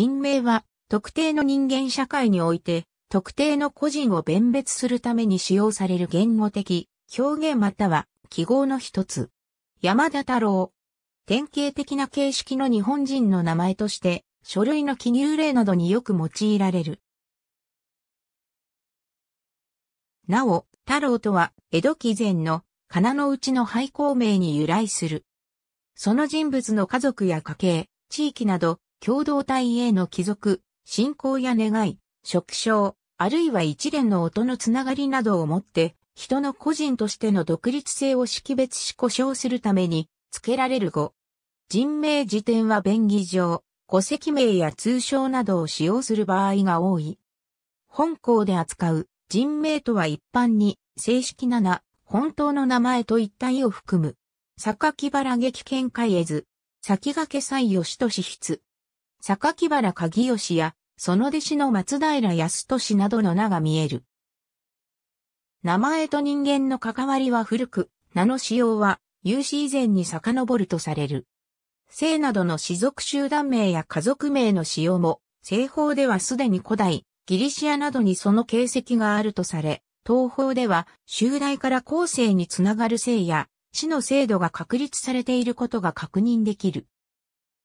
人名は、特定の人間社会において、特定の個人を弁別するために使用される言語的、表現または記号の一つ。山田太郎。典型的な形式の日本人の名前として、書類の記入例などによく用いられる。なお、太郎とは、江戸期前の、金の内の廃校名に由来する。その人物の家族や家系、地域など、共同体への帰属、信仰や願い、職称、あるいは一連の音のつながりなどをもって、人の個人としての独立性を識別し故障するために、付けられる語。人名辞典は便宜上、戸籍名や通称などを使用する場合が多い。本校で扱う人名とは一般に正式な名、本当の名前と一体を含む。榊原劇見解絵図、先駆け採用しとし筆。榊原鍵義や、その弟子の松平康俊などの名が見える。名前と人間の関わりは古く、名の使用は、有史以前に遡るとされる。姓などの氏族集団名や家族名の使用も、西方ではすでに古代、ギリシアなどにその形跡があるとされ、東方では、襲来から後世につながる姓や、死の制度が確立されていることが確認できる。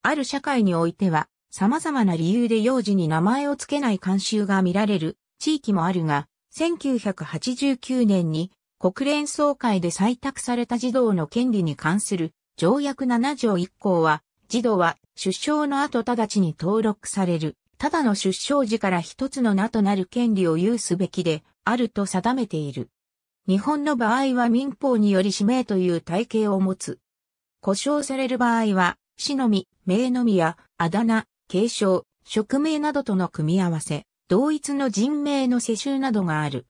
ある社会においては、様々な理由で幼児に名前を付けない慣習が見られる地域もあるが、1989年に国連総会で採択された児童の権利に関する条約7条1項は、児童は出生の後直ちに登録される、ただの出生時から一つの名となる権利を有すべきであると定めている。日本の場合は民法により氏名という体系を持つ。故障される場合は、死のみ、名のみや、あだ名、継承、職名などとの組み合わせ、同一の人名の世襲などがある。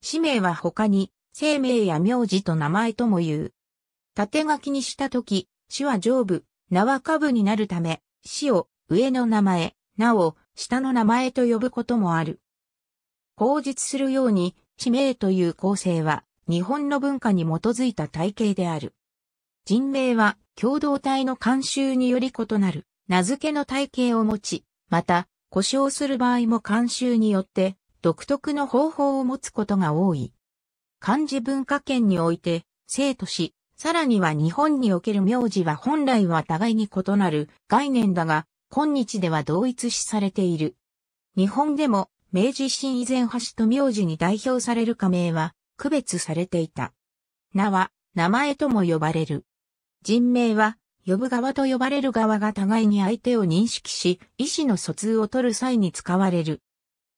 氏名は他に、姓名や名字と名前とも言う。縦書きにしたとき、氏は上部、名は下部になるため、氏を上の名前、なお、下の名前と呼ぶこともある。口実するように、氏名という構成は、日本の文化に基づいた体系である。人名は、共同体の慣習により異なる名付けの体系を持ち、また、故障する場合も慣習によって独特の方法を持つことが多い。漢字文化圏において、生と死、さらには日本における名字は本来は互いに異なる概念だが、今日では同一視されている。日本でも明治新以前橋と名字に代表される仮名は区別されていた。名は名前とも呼ばれる。人名は、呼ぶ側と呼ばれる側が互いに相手を認識し、意思の疎通を取る際に使われる。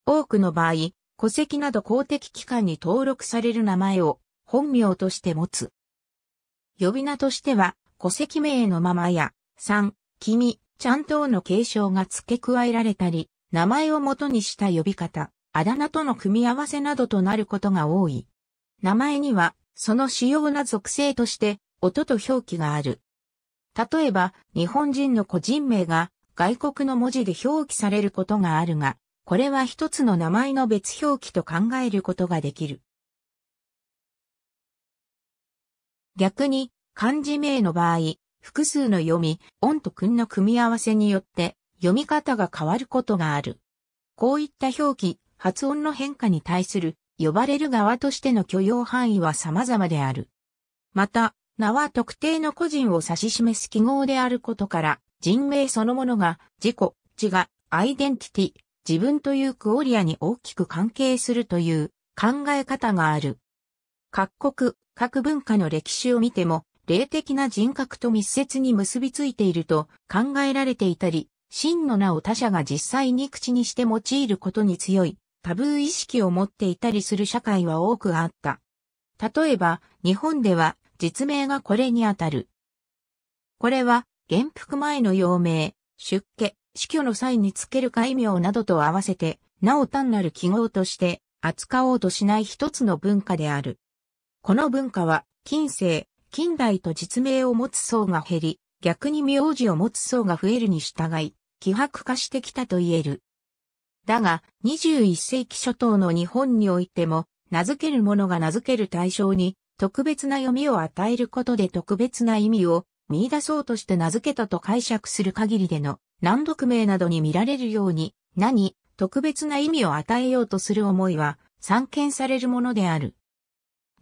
多くの場合、戸籍など公的機関に登録される名前を本名として持つ。呼び名としては、戸籍名のままや、さん、君、ちゃん等の継承が付け加えられたり、名前を元にした呼び方、あだ名との組み合わせなどとなることが多い。名前には、その主要な属性として、音と表記がある。例えば、日本人の個人名が外国の文字で表記されることがあるが、これは一つの名前の別表記と考えることができる。逆に、漢字名の場合、複数の読み、音と訓の組み合わせによって読み方が変わることがある。こういった表記、発音の変化に対する呼ばれる側としての許容範囲は様々である。また、名は特定の個人を指し示す記号であることから、人名そのものが自己、自我、アイデンティティ、自分というクオリアに大きく関係するという考え方がある。各国、各文化の歴史を見ても、霊的な人格と密接に結びついていると考えられていたり、真の名を他者が実際に口にして用いることに強いタブー意識を持っていたりする社会は多くあった。例えば、日本では実名がこれにあたる。これは、元服前の陽名、出家、死去の際につける戒名などと合わせて、なお単なる記号として扱おうとしない一つの文化である。この文化は、近世、近代と実名を持つ層が減り、逆に名字を持つ層が増えるに従い、希薄化してきたと言える。だが、21世紀初頭の日本においても、名付ける者が名付ける対象に特別な読みを与えることで特別な意味を見出そうとして名付けたと解釈する限りでの難読名などに見られるように、何、特別な意味を与えようとする思いは散見されるものである。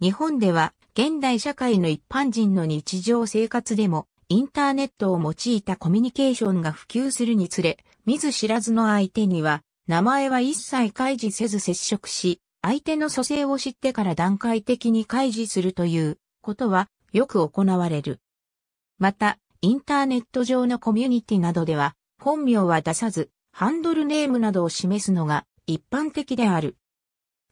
日本では現代社会の一般人の日常生活でもインターネットを用いたコミュニケーションが普及するにつれ、見ず知らずの相手には名前は一切開示せず接触し、相手の蘇生を知ってから段階的に開示するということはよく行われる。また、インターネット上のコミュニティなどでは、本名は出さず、ハンドルネームなどを示すのが一般的である。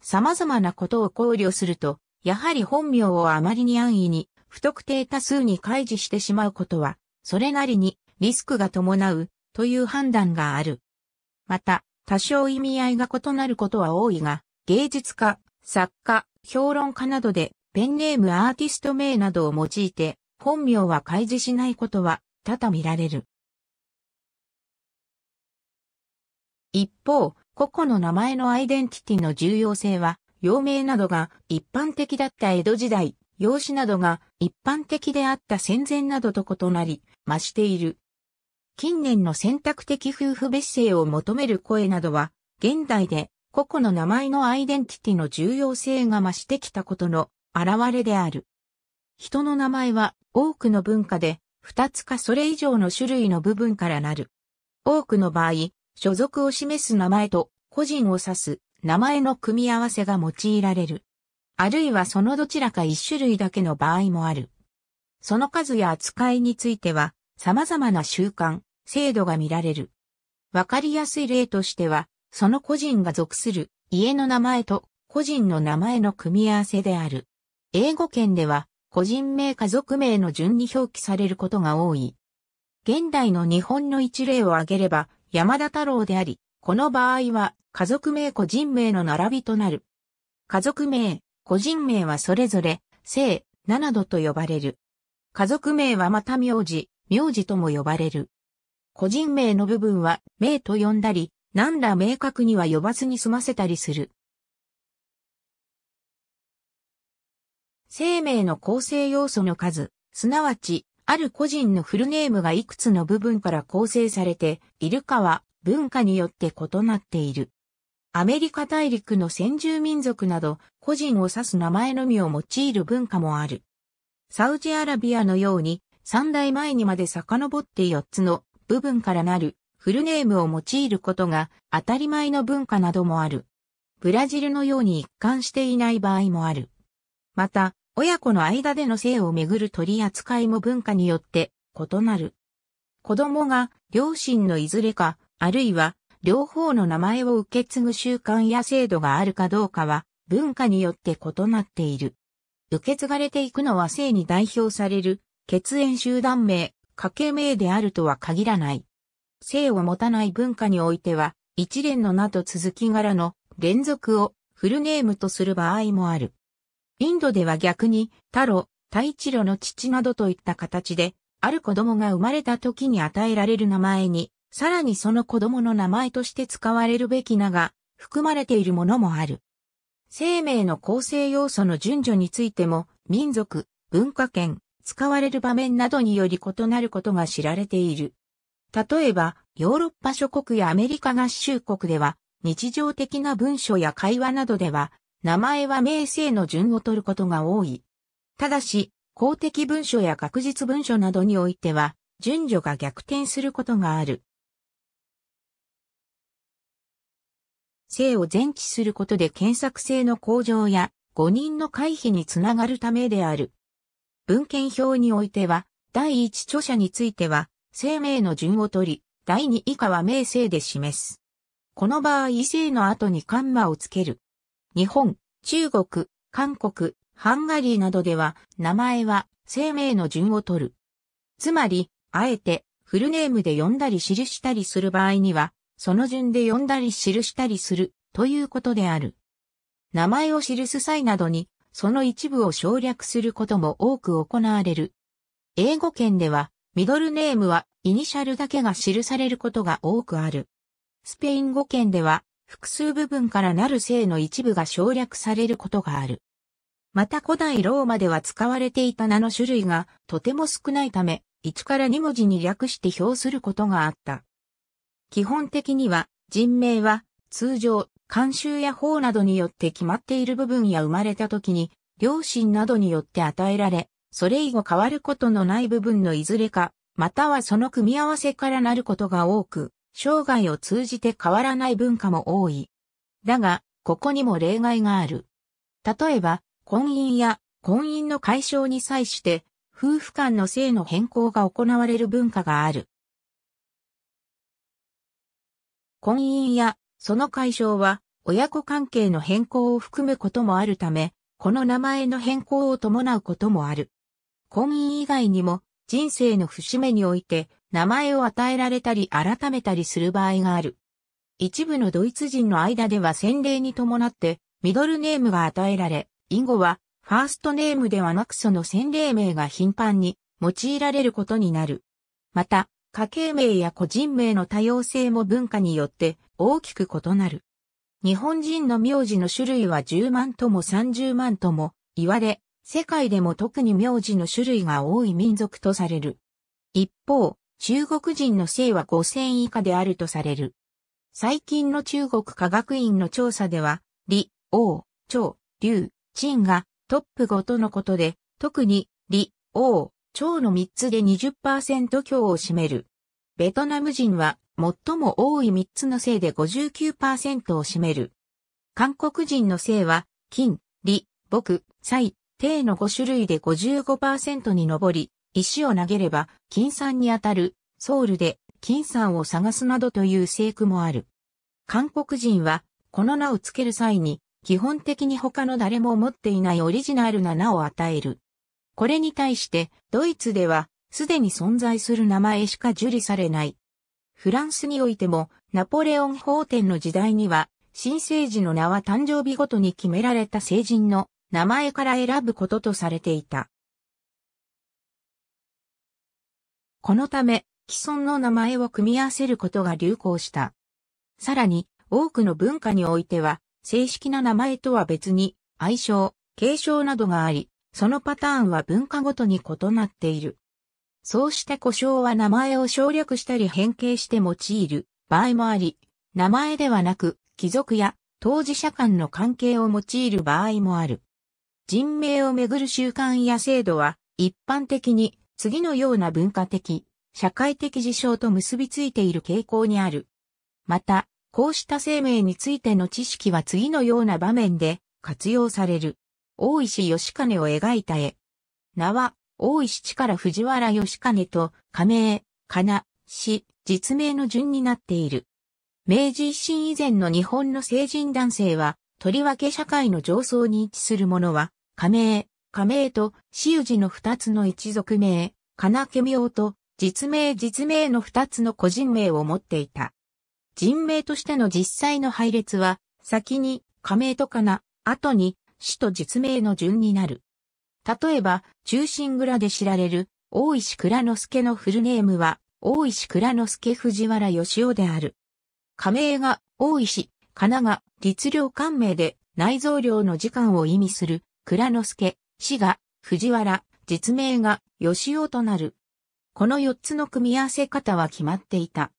様々なことを考慮すると、やはり本名をあまりに安易に不特定多数に開示してしまうことは、それなりにリスクが伴うという判断がある。また、多少意味合いが異なることは多いが、芸術家、作家、評論家などで、ペンネームアーティスト名などを用いて、本名は開示しないことは多々見られる。一方、個々の名前のアイデンティティの重要性は、用名などが一般的だった江戸時代、養子などが一般的であった戦前などと異なり、増している。近年の選択的夫婦別姓を求める声などは、現代で個々の名前のアイデンティティの重要性が増してきたことの現れである。人の名前は多くの文化で2つかそれ以上の種類の部分からなる。多くの場合、所属を示す名前と個人を指す名前の組み合わせが用いられる。あるいはそのどちらか一種類だけの場合もある。その数や扱いについては様々な習慣、制度が見られる。わかりやすい例としては、その個人が属する家の名前と個人の名前の組み合わせである。英語圏では、個人名家族名の順に表記されることが多い。現代の日本の一例を挙げれば、山田太郎であり、この場合は、家族名個人名の並びとなる。家族名、個人名はそれぞれ、姓、七度と呼ばれる。家族名はまた名字、名字とも呼ばれる。個人名の部分は、名と呼んだり、何ら明確には呼ばずに済ませたりする。生命の構成要素の数、すなわち、ある個人のフルネームがいくつの部分から構成されているかは文化によって異なっている。アメリカ大陸の先住民族など個人を指す名前のみを用いる文化もある。サウジアラビアのように三代前にまで遡って四つの部分からなるフルネームを用いることが当たり前の文化などもある。ブラジルのように一貫していない場合もある。また、親子の間での性をめぐる取り扱いも文化によって異なる。子供が両親のいずれか、あるいは両方の名前を受け継ぐ習慣や制度があるかどうかは文化によって異なっている。受け継がれていくのは性に代表される血縁集団名、家系名であるとは限らない。性を持たない文化においては、一連の名と続き柄の連続をフルネームとする場合もある。インドでは逆に、タロ、タイチロの父などといった形で、ある子供が生まれた時に与えられる名前に、さらにその子供の名前として使われるべき名が含まれているものもある。生命の構成要素の順序についても、民族、文化圏、使われる場面などにより異なることが知られている。例えば、ヨーロッパ諸国やアメリカ合衆国では、日常的な文書や会話などでは、名前は名声の順を取ることが多い。ただし、公的文書や学術文書などにおいては、順序が逆転することがある。性を前置することで検索性の向上や誤認の回避につながるためである。文献表においては、第一著者については、姓名の順を取り、第二以下は名姓で示す。この場合異性の後にカンマをつける。日本、中国、韓国、ハンガリーなどでは、名前は姓名の順を取る。つまり、あえて、フルネームで呼んだり記したりする場合には、その順で呼んだり記したりする、ということである。名前を記す際などに、その一部を省略することも多く行われる。英語圏では、ミドルネームはイニシャルだけが記されることが多くある。スペイン語圏では複数部分からなる姓の一部が省略されることがある。また古代ローマでは使われていた名の種類がとても少ないため、1から2文字に略して表することがあった。基本的には人名は通常、慣習や法などによって決まっている部分や生まれた時に、両親などによって与えられ、それ以後変わることのない部分のいずれか、またはその組み合わせからなることが多く、生涯を通じて変わらない文化も多い。だが、ここにも例外がある。例えば、婚姻や婚姻の解消に際して、夫婦間の性の変更が行われる文化がある。婚姻やその解消は、親子関係の変更を含むこともあるため、この名前の変更を伴うこともある。婚姻以外にも人生の節目において名前を与えられたり改めたりする場合がある。一部のドイツ人の間では洗礼に伴ってミドルネームが与えられ、以後はファーストネームではなくその洗礼名が頻繁に用いられることになる。また、家系名や個人名の多様性も文化によって大きく異なる。日本人の名字の種類は10万とも30万とも言われ、世界でも特に名字の種類が多い民族とされる。一方、中国人の姓は5000以下であるとされる。最近の中国科学院の調査では、李、王、趙、劉、陳がトップ5とのことで、特に李、王、趙の3つで20%強を占める。ベトナム人は最も多い3つの姓で59%を占める。韓国人の姓は、金、李、僕、蔡、定の5種類で55%に上り、石を投げれば、金山に当たる、ソウルで、金山を探すなどという聖句もある。韓国人は、この名を付ける際に、基本的に他の誰も持っていないオリジナルな名を与える。これに対して、ドイツでは、すでに存在する名前しか受理されない。フランスにおいても、ナポレオン法典の時代には、新生児の名は誕生日ごとに決められた成人の名前から選ぶこととされていた。このため、既存の名前を組み合わせることが流行した。さらに、多くの文化においては、正式な名前とは別に、愛称、継承などがあり、そのパターンは文化ごとに異なっている。そうして故障は名前を省略したり変形して用いる場合もあり、名前ではなく、貴族や当事者間の関係を用いる場合もある。人命をめぐる習慣や制度は、一般的に次のような文化的、社会的事象と結びついている傾向にある。また、こうした生命についての知識は次のような場面で活用される。大石義兼を描いた絵。名は、大石力藤原義兼と、仮名、かな、し、実名の順になっている。明治維新以前の日本の成人男性は、とりわけ社会の上層に位置する者は、加盟、加盟と、私有寺の二つの一族名、金家名と、実名実名の二つの個人名を持っていた。人名としての実際の配列は、先に、加盟とかな、後に、死と実名の順になる。例えば、中心蔵で知られる、大石倉之助のフルネームは、大石倉之助藤原義雄である。加盟が、大石、金が、律令官名で、内蔵量の時間を意味する、蔵之助、滋賀、藤原、実名が吉尾となる。この4つの組み合わせ方は決まっていた。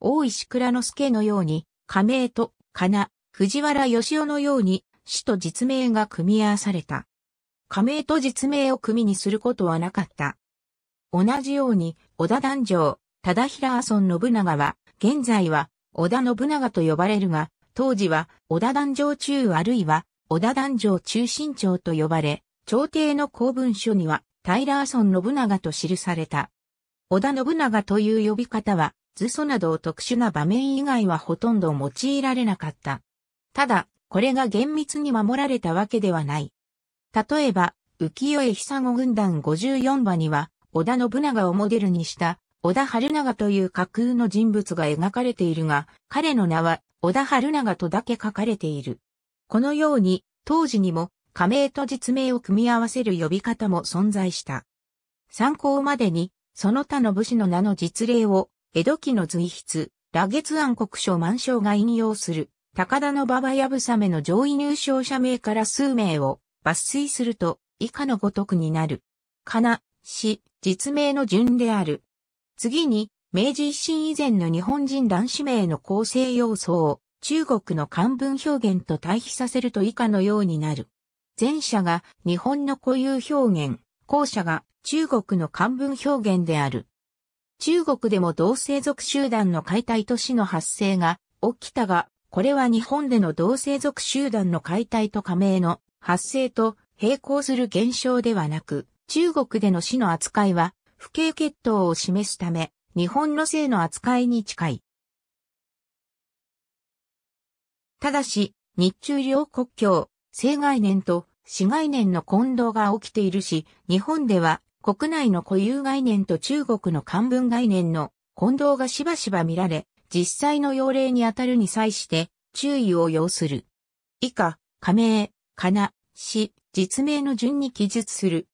大石蔵之助のように、仮名と、かな、藤原義尾のように、死と実名が組み合わされた。仮名と実名を組にすることはなかった。同じように、織田団上、忠平阿孫信長は、現在は、織田信長と呼ばれるが、当時は織田団上中あるいは織田団上中心長と呼ばれ、朝廷の公文書にはタイラーソン信長と記された。織田信長という呼び方は、図書など特殊な場面以外はほとんど用いられなかった。ただ、これが厳密に守られたわけではない。例えば、浮世絵久子軍団54話には、織田信長をモデルにした、織田春長という架空の人物が描かれているが、彼の名は小田春長とだけ書かれている。このように、当時にも、仮名と実名を組み合わせる呼び方も存在した。参考までに、その他の武士の名の実例を、江戸期の随筆、羅月庵国書満章が引用する、高田の馬場やぶさめの上位入賞者名から数名を抜粋すると、以下のごとくになる。かな、し、実名の順である。次に、明治維新以前の日本人男子名の構成要素を中国の漢文表現と対比させると以下のようになる。前者が日本の固有表現、後者が中国の漢文表現である。中国でも同性族集団の解体都市の発生が起きたが、これは日本での同性族集団の解体と加盟の発生と並行する現象ではなく、中国での死の扱いは、不敬血統を示すため、日本の性の扱いに近い。ただし、日中両国境、性概念と死概念の混同が起きているし、日本では国内の固有概念と中国の漢文概念の混同がしばしば見られ、実際の要例にあたるに際して注意を要する。以下、加盟、かな、し、実名の順に記述する。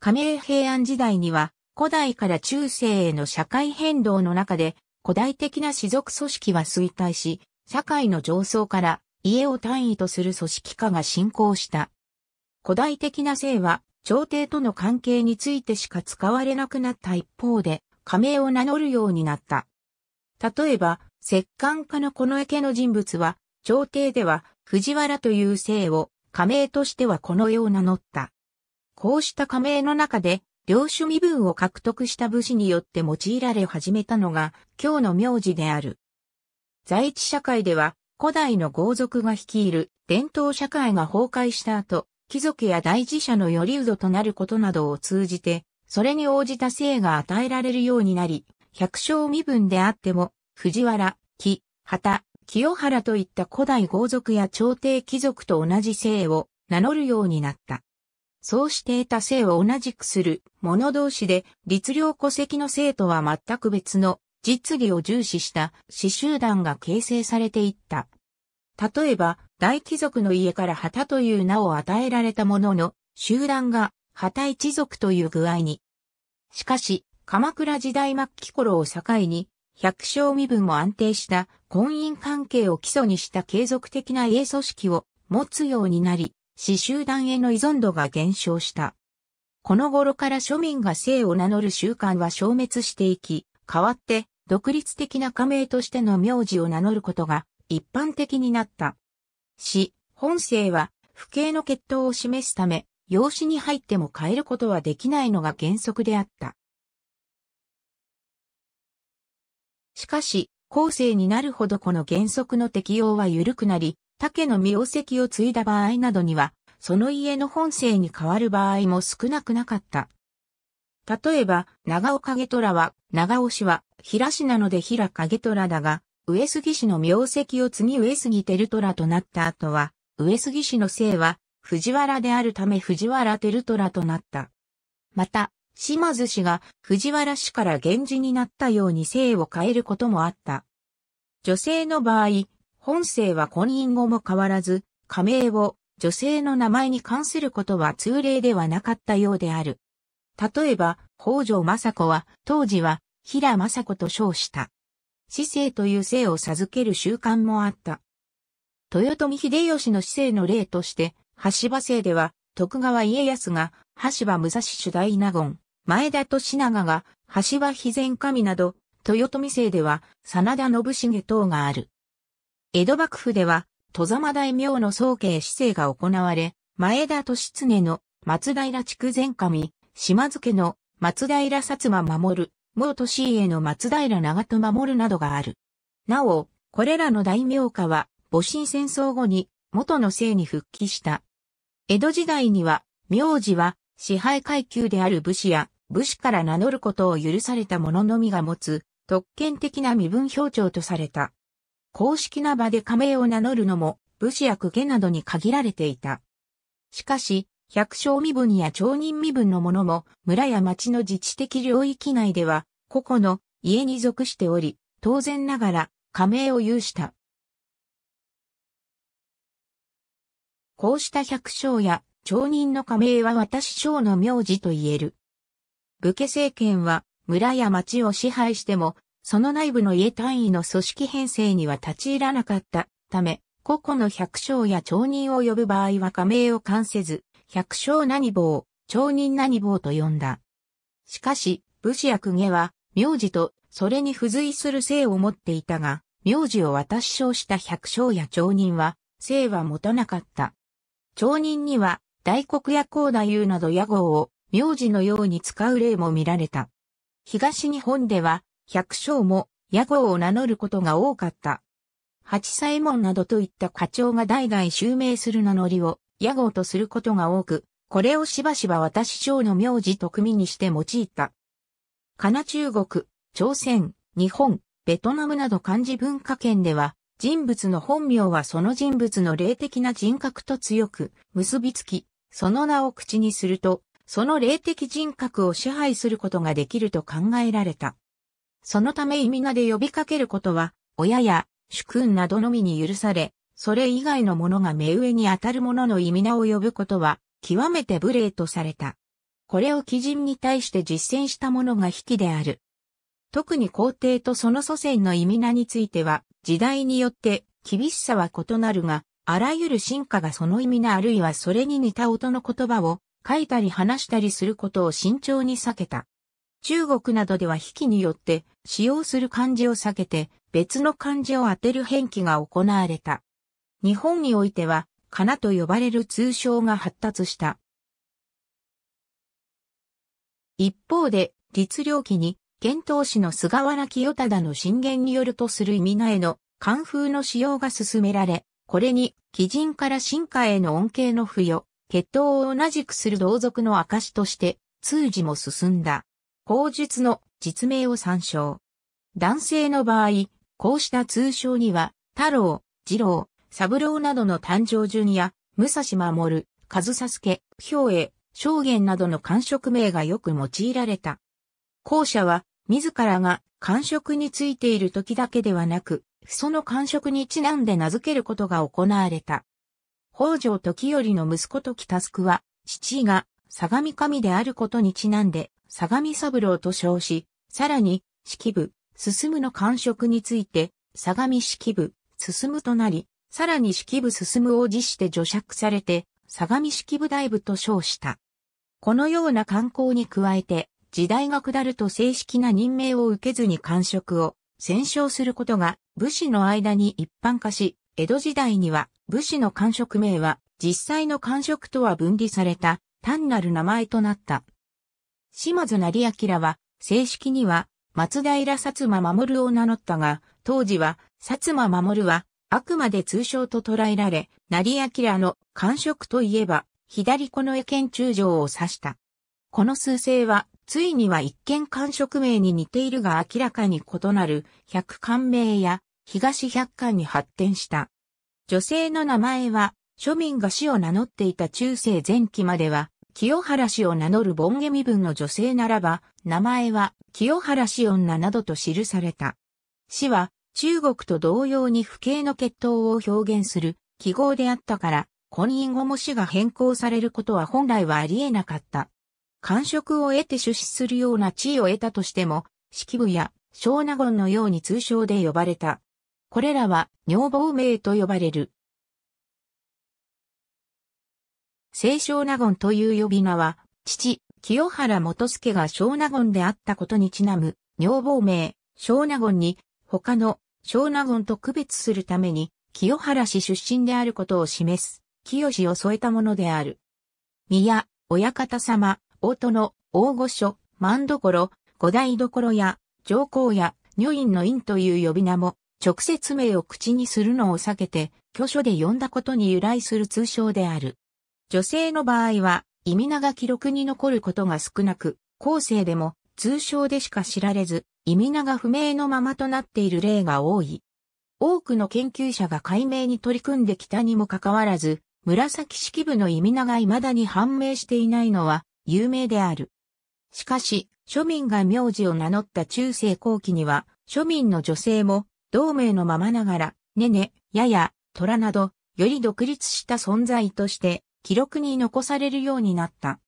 加盟平安時代には、古代から中世への社会変動の中で、古代的な士族組織は衰退し、社会の上層から家を単位とする組織化が進行した。古代的な姓は、朝廷との関係についてしか使われなくなった一方で、仮名を名乗るようになった。例えば、摂関家のこの家の人物は、朝廷では藤原という姓を仮名としてはこの世を名乗った。こうした仮名の中で、領主身分を獲得した武士によって用いられ始めたのが、今日の名字である。在地社会では、古代の豪族が率いる伝統社会が崩壊した後、貴族や大事者のよりうどとなることなどを通じて、それに応じた性が与えられるようになり、百姓身分であっても、藤原、木、旗、清原といった古代豪族や朝廷貴族と同じ姓を名乗るようになった。そうして得た性を同じくする者同士で、律令戸籍の性とは全く別の実技を重視した死集団が形成されていった。例えば、大貴族の家から旗という名を与えられたものの、集団が旗一族という具合に。しかし、鎌倉時代末期頃を境に、百姓身分も安定した婚姻関係を基礎にした継続的な家組織を持つようになり、死集団への依存度が減少した。この頃から庶民が姓を名乗る習慣は消滅していき、代わって独立的な加盟としての名字を名乗ることが一般的になった。市、本姓は、父兄の血統を示すため、養子に入っても変えることはできないのが原則であった。しかし、後世になるほどこの原則の適用は緩くなり、竹の名跡を継いだ場合などには、その家の本性に変わる場合も少なくなかった。例えば、長尾影虎は、長尾氏は、平氏なので平影虎だが、上杉氏の名跡を継ぎ上杉照虎となった後は、上杉氏の姓は、藤原であるため藤原照虎となった。また、島津氏が藤原氏から源氏になったように姓を変えることもあった。女性の場合、本姓は婚姻後も変わらず、加盟を女性の名前に関することは通例ではなかったようである。例えば、北条政子は、当時は、平政子と称した。死生という姓を授ける習慣もあった。豊臣秀吉の死生の例として、橋場姓では、徳川家康が、橋場武蔵主題納言、前田品川が、橋場肥前神など、豊臣姓では、真田信繁等がある。江戸幕府では、戸様大名の総慶市政が行われ、前田利常の松平筑前神、島津家の松平薩摩守、毛都家への松平長戸守などがある。なお、これらの大名家は、戊辰戦争後に元の姓に復帰した。江戸時代には、名字は支配階級である武士や武士から名乗ることを許された者のみが持つ特権的な身分表徴とされた。公式な場で加盟を名乗るのも、武士や公家などに限られていた。しかし、百姓身分や町人身分の者も、村や町の自治的領域内では、個々の家に属しており、当然ながら、加盟を有した。こうした百姓や町人の加盟は私省の名字と言える。武家政権は村や町を支配してもその内部の家単位の組織編成には立ち入らなかったため、個々の百姓や町人を呼ぶ場合は加盟を関せず、百姓何坊、町人何坊と呼んだ。しかし、武士や公家は、名字と、それに付随する姓を持っていたが、名字を渡し称した百姓や町人は、姓は持たなかった。町人には、大黒や高大夫など屋号を、名字のように使う例も見られた。東日本では、百姓も屋号を名乗ることが多かった。八左衛門などといった課長が代々襲名する名乗りを屋号とすることが多く、これをしばしば私章の名字と組にして用いた。かな中国、朝鮮、日本、ベトナムなど漢字文化圏では、人物の本名はその人物の霊的な人格と強く結びつき、その名を口にすると、その霊的人格を支配することができると考えられた。そのため意味名で呼びかけることは、親や主君などのみに許され、それ以外の者が目上に当たる者の意味名を呼ぶことは、極めて無礼とされた。これを基準に対して実践した者が引である。特に皇帝とその祖先の意味名については、時代によって厳しさは異なるが、あらゆる進化がその意味名あるいはそれに似た音の言葉を書いたり話したりすることを慎重に避けた。中国などでは引きによって使用する漢字を避けて別の漢字を当てる変記が行われた。日本においては、かなと呼ばれる通称が発達した。一方で、律令記に、遣唐使の菅原清忠の進言によるとする意味なへの漢風の使用が進められ、これに、貴人から進化への恩恵の付与、血統を同じくする同族の証として、通じも進んだ。口述の実名を参照。男性の場合、こうした通称には、太郎、二郎、三郎などの誕生順や、武蔵守、和佐助、兵衛、証言などの官職名がよく用いられた。後者は、自らが官職についている時だけではなく、その官職にちなんで名付けることが行われた。北条時頼の息子時タは、父が相模神であることにちなんで、相模三郎と称し、さらに、式部、進むの官職について、相模式部、進むとなり、さらに式部進むを辞して除釈されて、相模式部大部と称した。このような観光に加えて、時代が下ると正式な任命を受けずに官職を戦勝することが武士の間に一般化し、江戸時代には武士の官職名は実際の官職とは分離された単なる名前となった。島津成明は、正式には、松平薩摩守を名乗ったが、当時は、薩摩守は、あくまで通称と捉えられ、成明の官職といえば、左この絵中将を指した。この数勢は、ついには一見官職名に似ているが明らかに異なる、百官名や、東百官に発展した。女性の名前は、庶民が死を名乗っていた中世前期までは、清原氏を名乗るボンゲ身分の女性ならば、名前は清原氏女などと記された。氏は中国と同様に父系の血統を表現する記号であったから、婚姻後も氏が変更されることは本来はあり得なかった。官職を得て出資するような地位を得たとしても、式部や小納言のように通称で呼ばれた。これらは女房名と呼ばれる。清少納言という呼び名は、父、清原元助が小納言であったことにちなむ、女房名、小納言に、他の小納言と区別するために、清原氏出身であることを示す、清を添えたものである。宮、親方様、大殿、大御所、万所、五代所や、上皇や、女院の院という呼び名も、直接名を口にするのを避けて、巨書で呼んだことに由来する通称である。女性の場合は、意味名が記録に残ることが少なく、後世でも通称でしか知られず、意味名が不明のままとなっている例が多い。多くの研究者が解明に取り組んできたにもかかわらず、紫式部の意味名が未だに判明していないのは有名である。しかし、庶民が名字を名乗った中世後期には、庶民の女性も同名のままながら、ねね、やや、虎など、より独立した存在として記録に残されるようになった。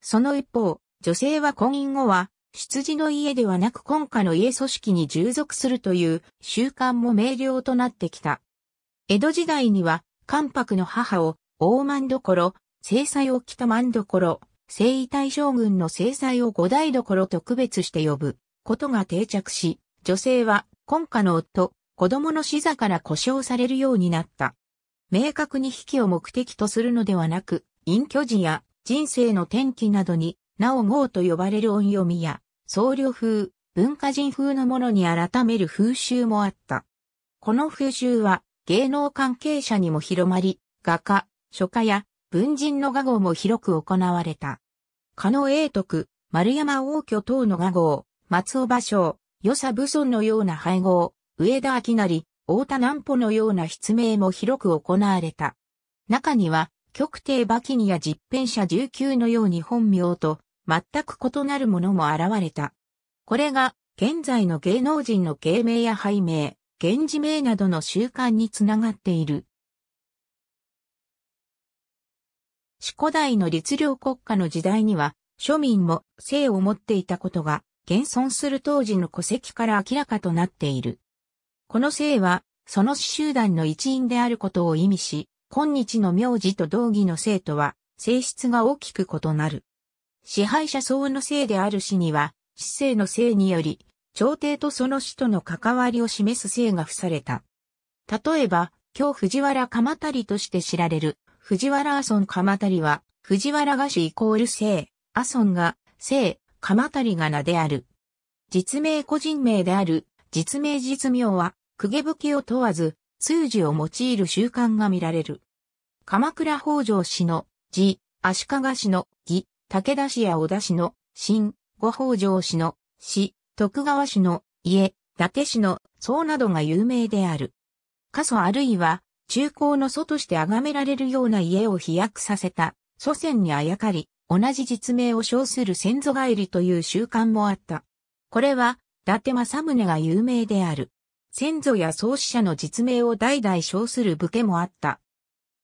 その一方、女性は婚姻後は、出自の家ではなく今家の家組織に従属するという習慣も明瞭となってきた。江戸時代には、関白の母を、大満所、制裁を北満所、征夷大将軍の制裁を五代所と区別して呼ぶことが定着し、女性は、今家の夫、子供の死座から故障されるようになった。明確に引きを目的とするのではなく、隠居時や人生の転機などに、なお号と呼ばれる音読みや、僧侶風、文化人風のものに改める風習もあった。この風習は芸能関係者にも広まり、画家、書家や文人の画号も広く行われた。加納英徳、丸山王居等の画号、松尾芭蕉、与謝武尊のような配合、上田明成、大田南歩のような筆名も広く行われた。中には、極帝馬琴や実編者19のように本名と全く異なるものも現れた。これが現在の芸能人の芸名や背名、源氏名などの習慣につながっている。四古代の律令国家の時代には、庶民も姓を持っていたことが、現存する当時の戸籍から明らかとなっている。この姓は、その集団の一員であることを意味し、今日の名字と同義の姓とは、性質が大きく異なる。支配者層の姓である死には、死姓の姓により、朝廷とその死との関わりを示す姓が付された。例えば、今日藤原鎌足として知られる、藤原阿孫鎌足は、藤原賀氏イコール姓、阿孫が、姓、鎌足が名である。実名個人名である、実名実名は、釘武家を問わず、数字を用いる習慣が見られる。鎌倉北条氏の字、足利氏の義、武田氏や小田氏の新、五北条氏の死、徳川氏の家、伊達氏の僧などが有名である。過疎あるいは中高の祖として崇められるような家を飛躍させた祖先にあやかり、同じ実名を称する先祖返りという習慣もあった。これは、伊達政宗が有名である。先祖や創始者の実名を代々称する武家もあった。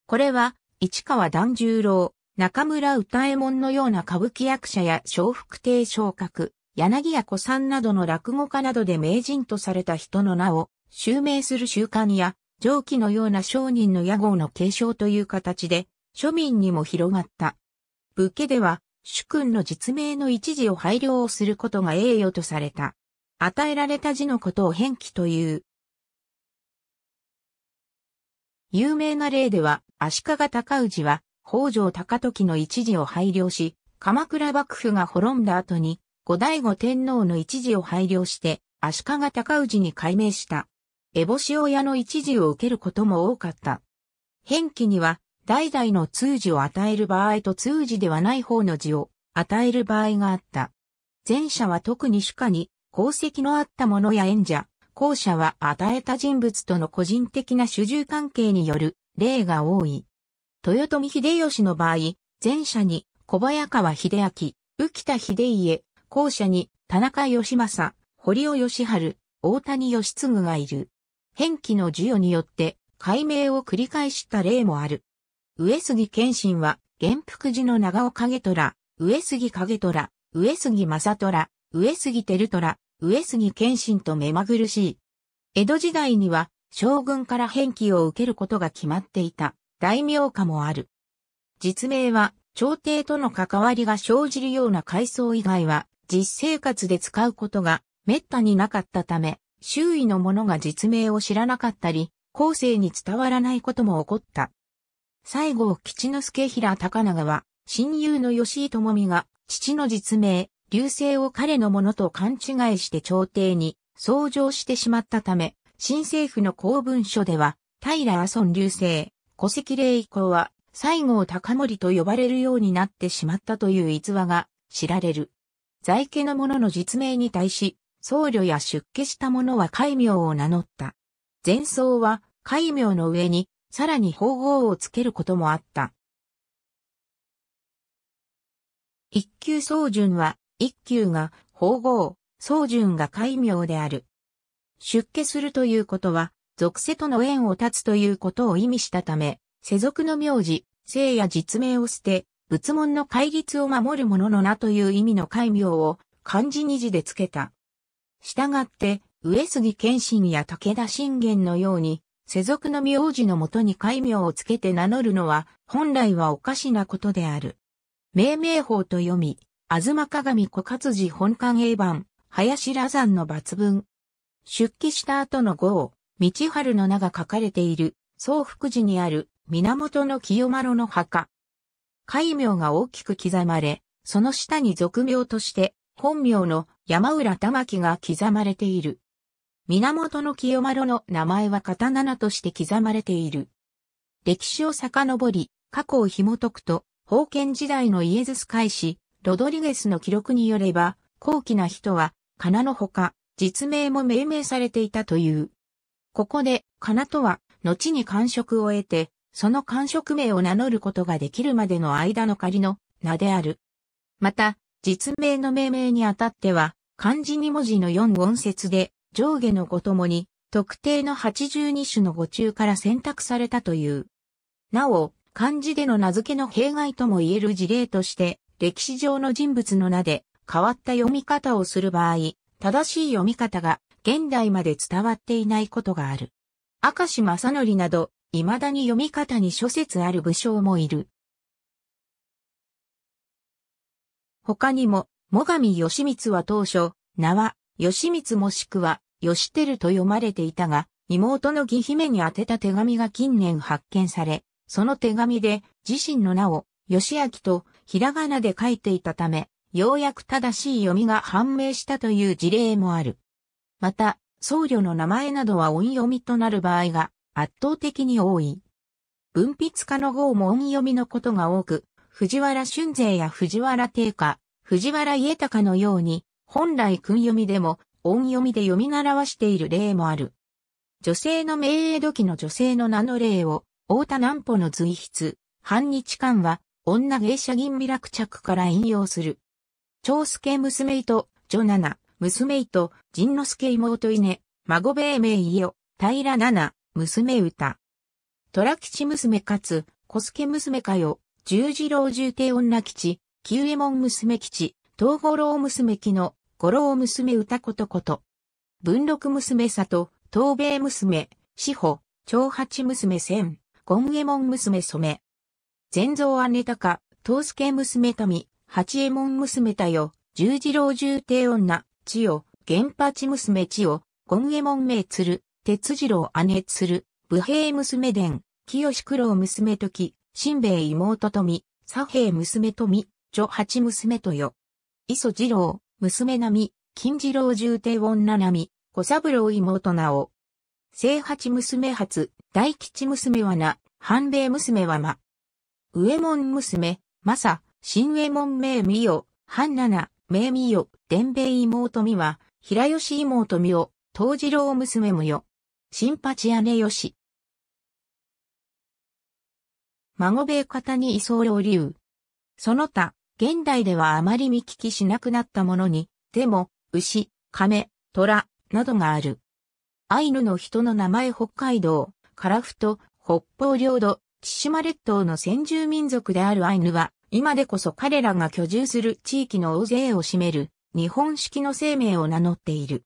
これは、市川團十郎、中村歌右衛門のような歌舞伎役者や小福亭昇格、柳谷子さんなどの落語家などで名人とされた人の名を襲名する習慣や、上記のような商人の屋号の継承という形で、庶民にも広がった。武家では、主君の実名の一時を配慮をすることが栄誉とされた。与えられた字のことを変記という。有名な例では、足利高氏は、北条高時の一字を配慮し、鎌倉幕府が滅んだ後に、後醍醐天皇の一字を配慮して、足利高氏に改名した。烏帽子親の一字を受けることも多かった。変記には、代々の通字を与える場合と通字ではない方の字を与える場合があった。前者は特に主家に功績のあった者や演者、後者は与えた人物との個人的な主従関係による例が多い。豊臣秀吉の場合、前者に小早川秀明、浮田秀家、後者に田中義政、堀尾義春、大谷義継がいる。変記の授与によって解明を繰り返した例もある。上杉謙信は、元福寺の長尾景虎、上杉景虎、上杉正虎、上杉照虎、上杉謙信と目まぐるしい。江戸時代には将軍から返記を受けることが決まっていた大名家もある。実名は朝廷との関わりが生じるような階層以外は実生活で使うことが滅多になかったため、周囲の者が実名を知らなかったり、後世に伝わらないことも起こった。西郷吉之助平高長は、親友の吉井智美が、父の実名、流星を彼のものと勘違いして朝廷に創上してしまったため、新政府の公文書では、平阿孫流星、戸籍霊以降は、西郷隆盛と呼ばれるようになってしまったという逸話が知られる。在家の者の実名に対し、僧侶や出家した者は戒名を名乗った。前奏は戒名の上に、さらに法号をつけることもあった。一級宗順は、一休が法号、宗順が戒名である。出家するということは、属世との縁を断つということを意味したため、世俗の名字、姓や実名を捨て、仏門の戒律を守る者の名という意味の戒名を漢字二字で付けた。したがって、上杉謙信や武田信玄のように、世俗の名字のもとに戒名をつけて名乗るのは、本来はおかしなことである。命名法と読み、東鏡小勝寺本館 A 版、林羅山の抜文。出記した後の号、道春の名が書かれている、総福寺にある、源清清丸の墓。戒名が大きく刻まれ、その下に俗名として、本名の山浦玉木が刻まれている。源清清丸の名前は刀名として刻まれている。歴史を遡り、過去を紐解くと、封建時代のイエズス開始、ロドリゲスの記録によれば、高貴な人は、カナのほか、実名も命名されていたという。ここで、カナとは、後に官職を得て、その官職名を名乗ることができるまでの間の仮の名である。また、実名の命名にあたっては、漢字2文字の4音節で、上下の語ともに、特定の82種の語中から選択されたという。なお、漢字での名付けの弊害とも言える事例として、歴史上の人物の名で変わった読み方をする場合、正しい読み方が現代まで伝わっていないことがある。明石正則など、未だに読み方に諸説ある武将もいる。他にも、最上義満は当初、名は、義満もしくは、義輝と読まれていたが、妹の義姫に宛てた手紙が近年発見され、その手紙で、自身の名を、義明とひらがなで書いていたため、ようやく正しい読みが判明したという事例もある。また、僧侶の名前などは音読みとなる場合が圧倒的に多い。文筆家の号も音読みのことが多く、藤原俊勢や藤原定家、藤原家隆のように、本来訓読みでも音読みで読み習わしている例もある。女性の名江土の女性の名の例を、太田南穂の随筆、半日間は、女芸者銀未落着から引用する。長助娘と、女七、娘と、仁之助妹稲、ね、孫米名いよ、平七、娘歌。虎吉娘かつ、小助娘かよ、十字郎重帝女吉、旧右衛門娘吉、東五郎娘木の、五郎娘歌ことこと。文禄娘里、東米娘、志保、長八娘千、権右衛門娘染、全蔵姉高、東助娘富、八右衛門娘たよ、十字郎重帝女、千代、玄八娘千代、権右衛門名鶴、鉄次郎姉鶴、武兵娘伝、清志郎娘時、新兵衛妹富、左兵娘富、女八娘とよ。磯次郎、娘並、金次郎重帝女並、小三郎妹なお。正八娘初、大吉娘はな、半兵娘はま。上門娘、マサ、新上門名美代、半七、名美代、伝兵衛妹美は、平吉妹美代、東次郎娘無代、新八姉吉。孫兵方に居候流。その他、現代ではあまり見聞きしなくなったものに、でも、牛、亀、虎、などがある。アイヌの人の名前北海道、カラフト、北方領土、千島列島の先住民族であるアイヌは、今でこそ彼らが居住する地域の大勢を占める日本式の生命を名乗っている。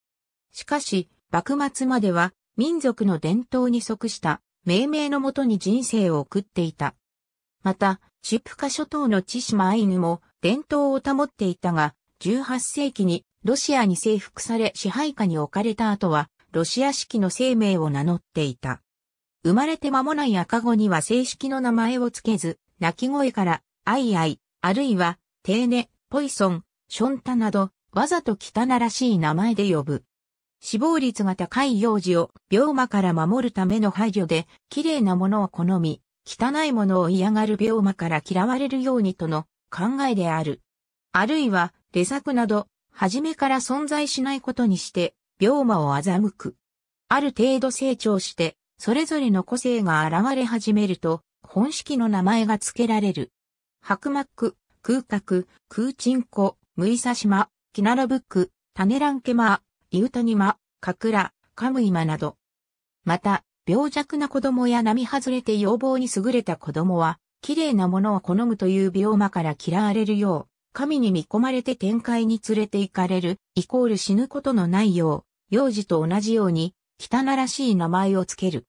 しかし、幕末までは民族の伝統に即した命名のもとに人生を送っていた。また、チップカ諸島の千島アイヌも伝統を保っていたが、18世紀にロシアに征服され支配下に置かれた後は、ロシア式の生命を名乗っていた。生まれて間もない赤子には正式の名前をつけず、鳴き声から、アイアイ、あるいは、テーネ、ポイソン、ションタなど、わざと汚らしい名前で呼ぶ。死亡率が高い幼児を病魔から守るための配慮で、綺麗なものを好み、汚いものを嫌がる病魔から嫌われるようにとの考えである。あるいは、レ作など、初めから存在しないことにして、病魔を欺く。ある程度成長して、それぞれの個性が現れ始めると、本式の名前が付けられる。白膜、空角、空鎮湖、ムイサ島、キナラブック、タネランケマリウタニマ、カクラ、カムイマなど。また、病弱な子供や並外れて要望に優れた子供は、綺麗なものを好むという病魔から嫌われるよう、神に見込まれて天界に連れて行かれる、イコール死ぬことのないよう、幼児と同じように、汚らしい名前をつける。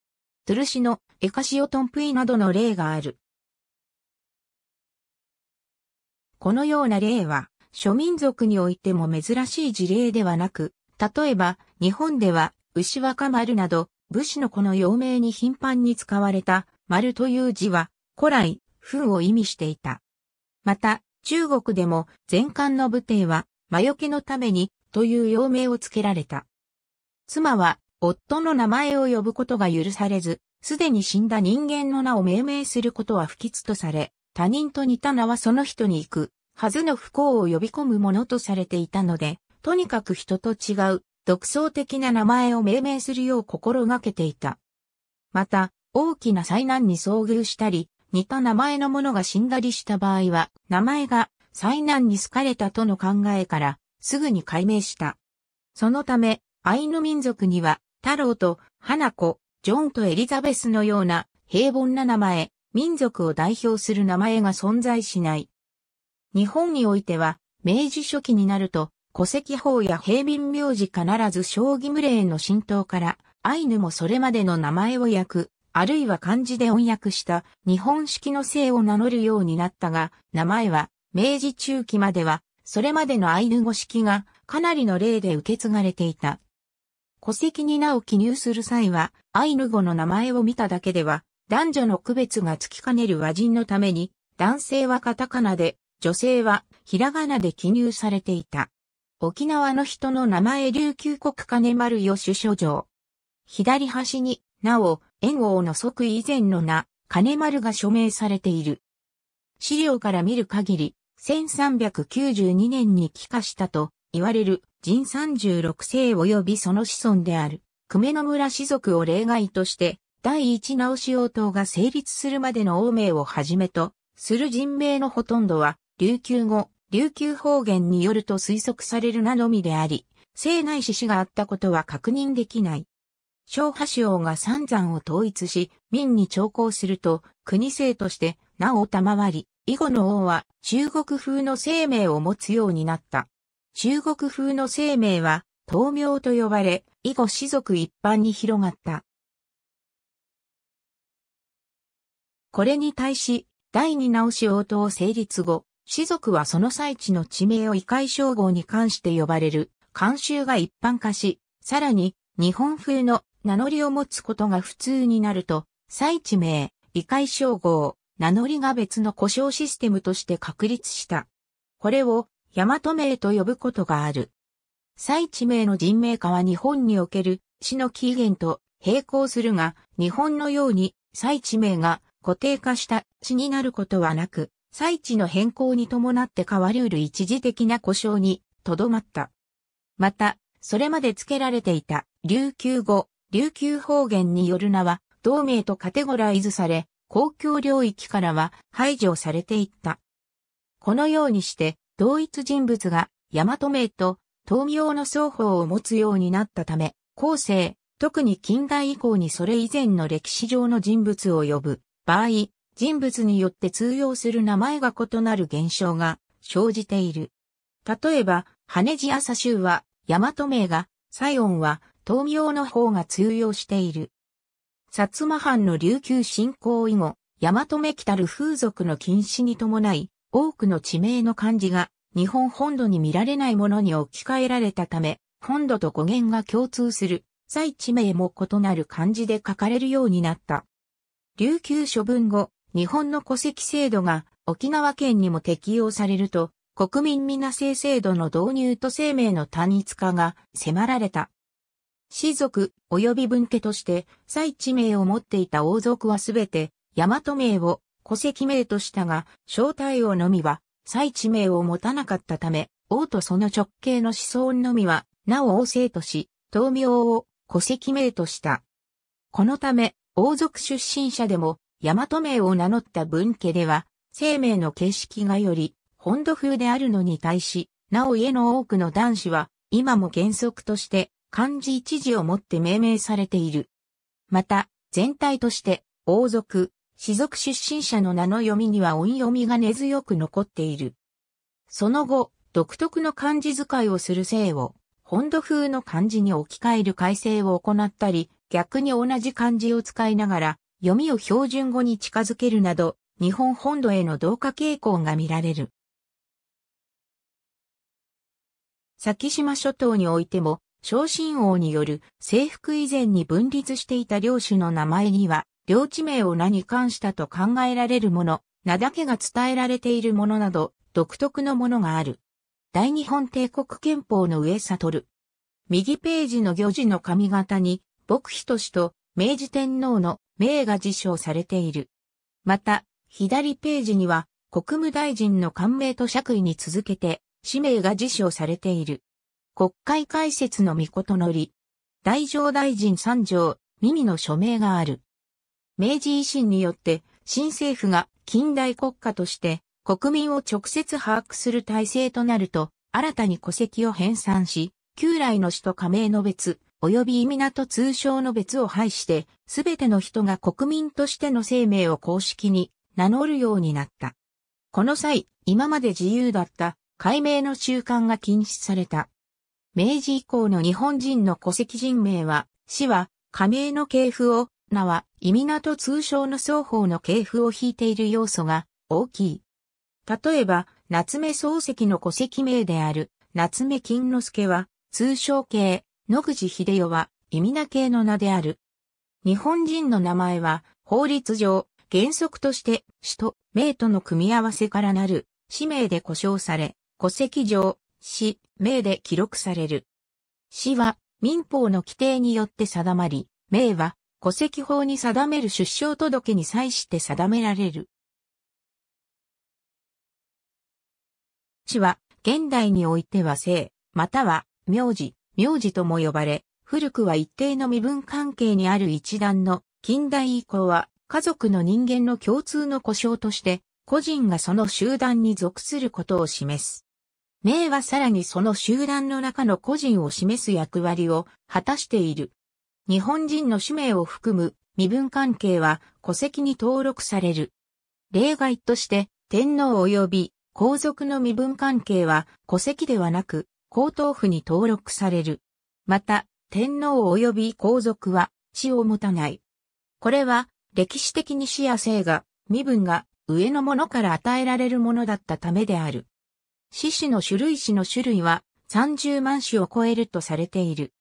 トゥルシノ、エカシオトンプイなどの例がある。このような例は、諸民族においても珍しい事例ではなく、例えば、日本では、牛若丸など、武士の子の陽名に頻繁に使われた、丸という字は、古来、風を意味していた。また、中国でも、前漢の武帝は、魔除けのために、という陽名をつけられた。妻は、夫の名前を呼ぶことが許されず、すでに死んだ人間の名を命名することは不吉とされ、他人と似た名はその人に行く、はずの不幸を呼び込むものとされていたので、とにかく人と違う、独創的な名前を命名するよう心がけていた。また、大きな災難に遭遇したり、似た名前のものが死んだりした場合は、名前が災難に好かれたとの考えから、すぐに解明した。そのため、アイヌ民族には、太郎と花子、ジョンとエリザベスのような平凡な名前、民族を代表する名前が存在しない。日本においては、明治初期になると、戸籍法や平民名字必ず将棋無礼の浸透から、アイヌもそれまでの名前を訳、あるいは漢字で音訳した日本式の姓を名乗るようになったが、名前は明治中期までは、それまでのアイヌ語式がかなりの例で受け継がれていた。戸籍に名を記入する際は、アイヌ語の名前を見ただけでは、男女の区別がつきかねる和人のために、男性はカタカナで、女性はひらがなで記入されていた。沖縄の人の名前琉球国金丸義書城。左端に、なお、円王の即位以前の名、金丸が署名されている。資料から見る限り、1392年に帰化したと言われる三36世及びその子孫である、久米野村氏族を例外として、第一直し応答が成立するまでの王名をはじめと、する人名のほとんどは、琉球語、琉球方言によると推測される名のみであり、聖内氏氏があったことは確認できない。小波氏王が三山を統一し、民に徴行すると、国姓として、名を賜り、以後の王は中国風の生命を持つようになった。中国風の生命は、東名と呼ばれ、以後士族一般に広がった。これに対し、第二直し応答成立後、士族はその最地の地名を異界称号に関して呼ばれる、慣習が一般化し、さらに、日本風の名乗りを持つことが普通になると、最地名、異界称号、名乗りが別の故障システムとして確立した。これを大和名と呼ぶことがある。最地名の人名化は日本における市の起源と並行するが、日本のように最地名が固定化した死になることはなく、最地の変更に伴って変わりうる一時的な故障にとどまった。また、それまで付けられていた琉球語、琉球方言による名は同名とカテゴライズされ、公共領域からは排除されていった。このようにして、同一人物が大和名と東名の双方を持つようになったため、後世、特に近代以降にそれ以前の歴史上の人物を呼ぶ場合、人物によって通用する名前が異なる現象が生じている。例えば、羽地朝州は大和名が、西音は東名の方が通用している。薩摩藩の琉球侵攻以後、大和目来たる風俗の禁止に伴い、多くの地名の漢字が日本本土に見られないものに置き換えられたため、本土と語源が共通する在地名も異なる漢字で書かれるようになった。琉球処分後、日本の戸籍制度が沖縄県にも適用されると、国民皆姓制度の導入と生命の単一化が迫られた。士族及び分家として、在地名を持っていた王族はすべて、大和名を戸籍名としたが、正太王のみは、最知名を持たなかったため、王とその直系の子孫のみは、なお王姓とし、東名を戸籍名とした。このため、王族出身者でも、大和名を名乗った文家では、生命の形式がより、本土風であるのに対し、なお家の多くの男子は、今も原則として、漢字一字をもって命名されている。また、全体として、王族、士族出身者の名の読みには音読みが根強く残っている。その後、独特の漢字使いをする姓を、本土風の漢字に置き換える改正を行ったり、逆に同じ漢字を使いながら、読みを標準語に近づけるなど、日本本土への同化傾向が見られる。先島諸島においても、昇進王による征服以前に分立していた領主の名前には、領地名を名に関したと考えられるもの、名だけが伝えられているものなど、独特のものがある。大日本帝国憲法の上悟。右ページの行事の髪型に、牧人氏と明治天皇の名が自称されている。また、左ページには、国務大臣の官名と爵位に続けて、氏名が自称されている。国会開設の御事のり。大乗大臣三条、耳の署名がある。明治維新によって新政府が近代国家として国民を直接把握する体制となると、新たに戸籍を編纂し、旧来の首都加盟の別、及び港通称の別を廃して、すべての人が国民としての生命を公式に名乗るようになった。この際、今まで自由だった解明の習慣が禁止された。明治以降の日本人の戸籍人名は、死は、加盟の系譜を、名は、意味名と通称の双方の系譜を引いている要素が大きい。例えば、夏目漱石の戸籍名である夏目金之助は通称系、野口秀世は意味名系の名である。日本人の名前は法律上原則として死と名との組み合わせからなる氏名で呼称され、戸籍上氏名で記録される。死は民法の規定によって定まり、名は戸籍法に定める出生届に際して定められる。氏は、現代においては姓、または、名字、名字とも呼ばれ、古くは一定の身分関係にある一段の、近代以降は、家族の人間の共通の故障として、個人がその集団に属することを示す。名はさらにその集団の中の個人を示す役割を果たしている。日本人の氏名を含む身分関係は戸籍に登録される。例外として天皇及び皇族の身分関係は戸籍ではなく皇統譜に登録される。また天皇及び皇族は地を持たない。これは歴史的に死や生が身分が上のものから与えられるものだったためである。死死の種類死の種類は30万種を超えるとされている。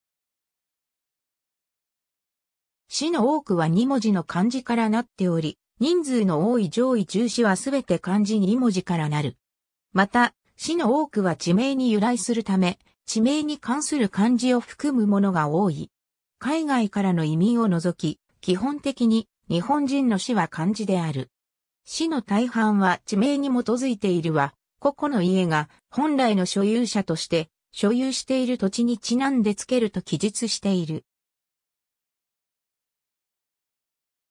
市の多くは2文字の漢字からなっており、人数の多い上位中市はすべて漢字2文字からなる。また、市の多くは地名に由来するため、地名に関する漢字を含むものが多い。海外からの移民を除き、基本的に日本人の市は漢字である。市の大半は地名に基づいているは、個々の家が本来の所有者として所有している土地にちなんでつけると記述している。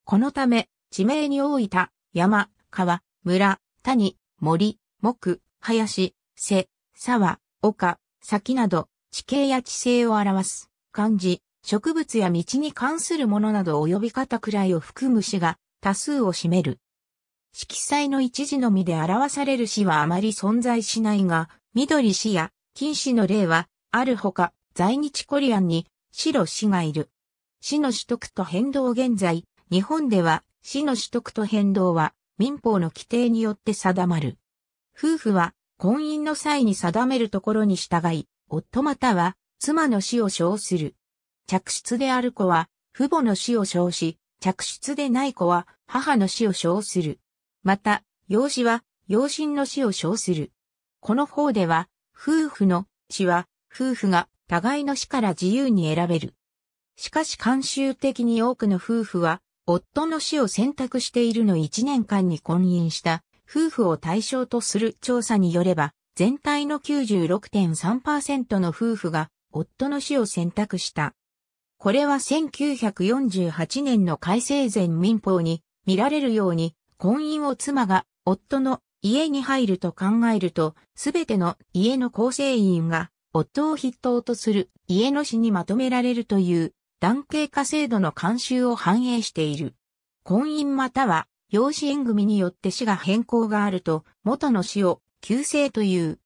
このため、地名にいた、山、川、村、谷、森、木、林、瀬、沢、丘、先など、地形や地勢を表す、漢字、植物や道に関するものなど及び方くらいを含む詩が多数を占める。色彩の一字のみで表される詩はあまり存在しないが、緑詩や金詩の例は、あるほか、在日コリアンに白詩がいる。詩の取得と変動現在、日本では死の取得と変動は民法の規定によって定まる。夫婦は婚姻の際に定めるところに従い、夫または妻の死を称する。嫡出である子は父母の死を称し、嫡出でない子は母の死を称する。また、養子は養親の死を称する。この法では、夫婦の死は夫婦が互いの死から自由に選べる。しかし慣習的に多くの夫婦は夫の死を選択しているの1年間に婚姻した夫婦を対象とする調査によれば、全体の96.3%の夫婦が夫の死を選択した。これは1948年の改正前民法に見られるように、婚姻を妻が夫の家に入ると考えると、すべての家の構成員が夫を筆頭とする家の死にまとめられるという男系化制度の慣習を反映している。婚姻または養子縁組によって死が変更があると、元の死を旧姓という。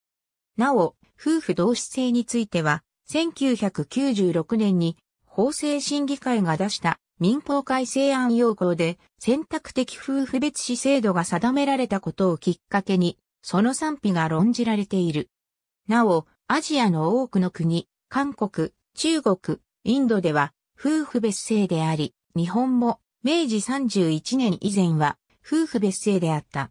なお、夫婦同氏制については、1996年に法制審議会が出した民法改正案要項で選択的夫婦別死制度が定められたことをきっかけに、その賛否が論じられている。なお、アジアの多くの国、韓国、中国、インドでは夫婦別姓であり、日本も明治31年以前は夫婦別姓であった。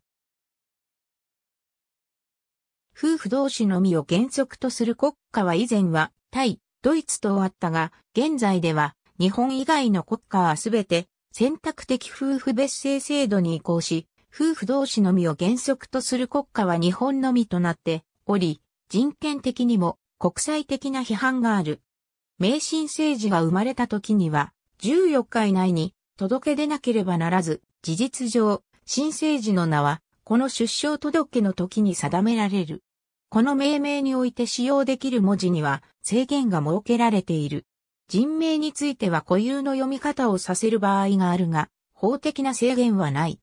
夫婦同士のみを原則とする国家は以前は対ドイツとあったが、現在では日本以外の国家はすべて選択的夫婦別姓制度に移行し、夫婦同士のみを原則とする国家は日本のみとなっており、人権的にも国際的な批判がある。名神政治が生まれた時には、14日以内に届け出なければならず、事実上、新政治の名は、この出生届の時に定められる。この命名において使用できる文字には制限が設けられている。人名については固有の読み方をさせる場合があるが、法的な制限はない。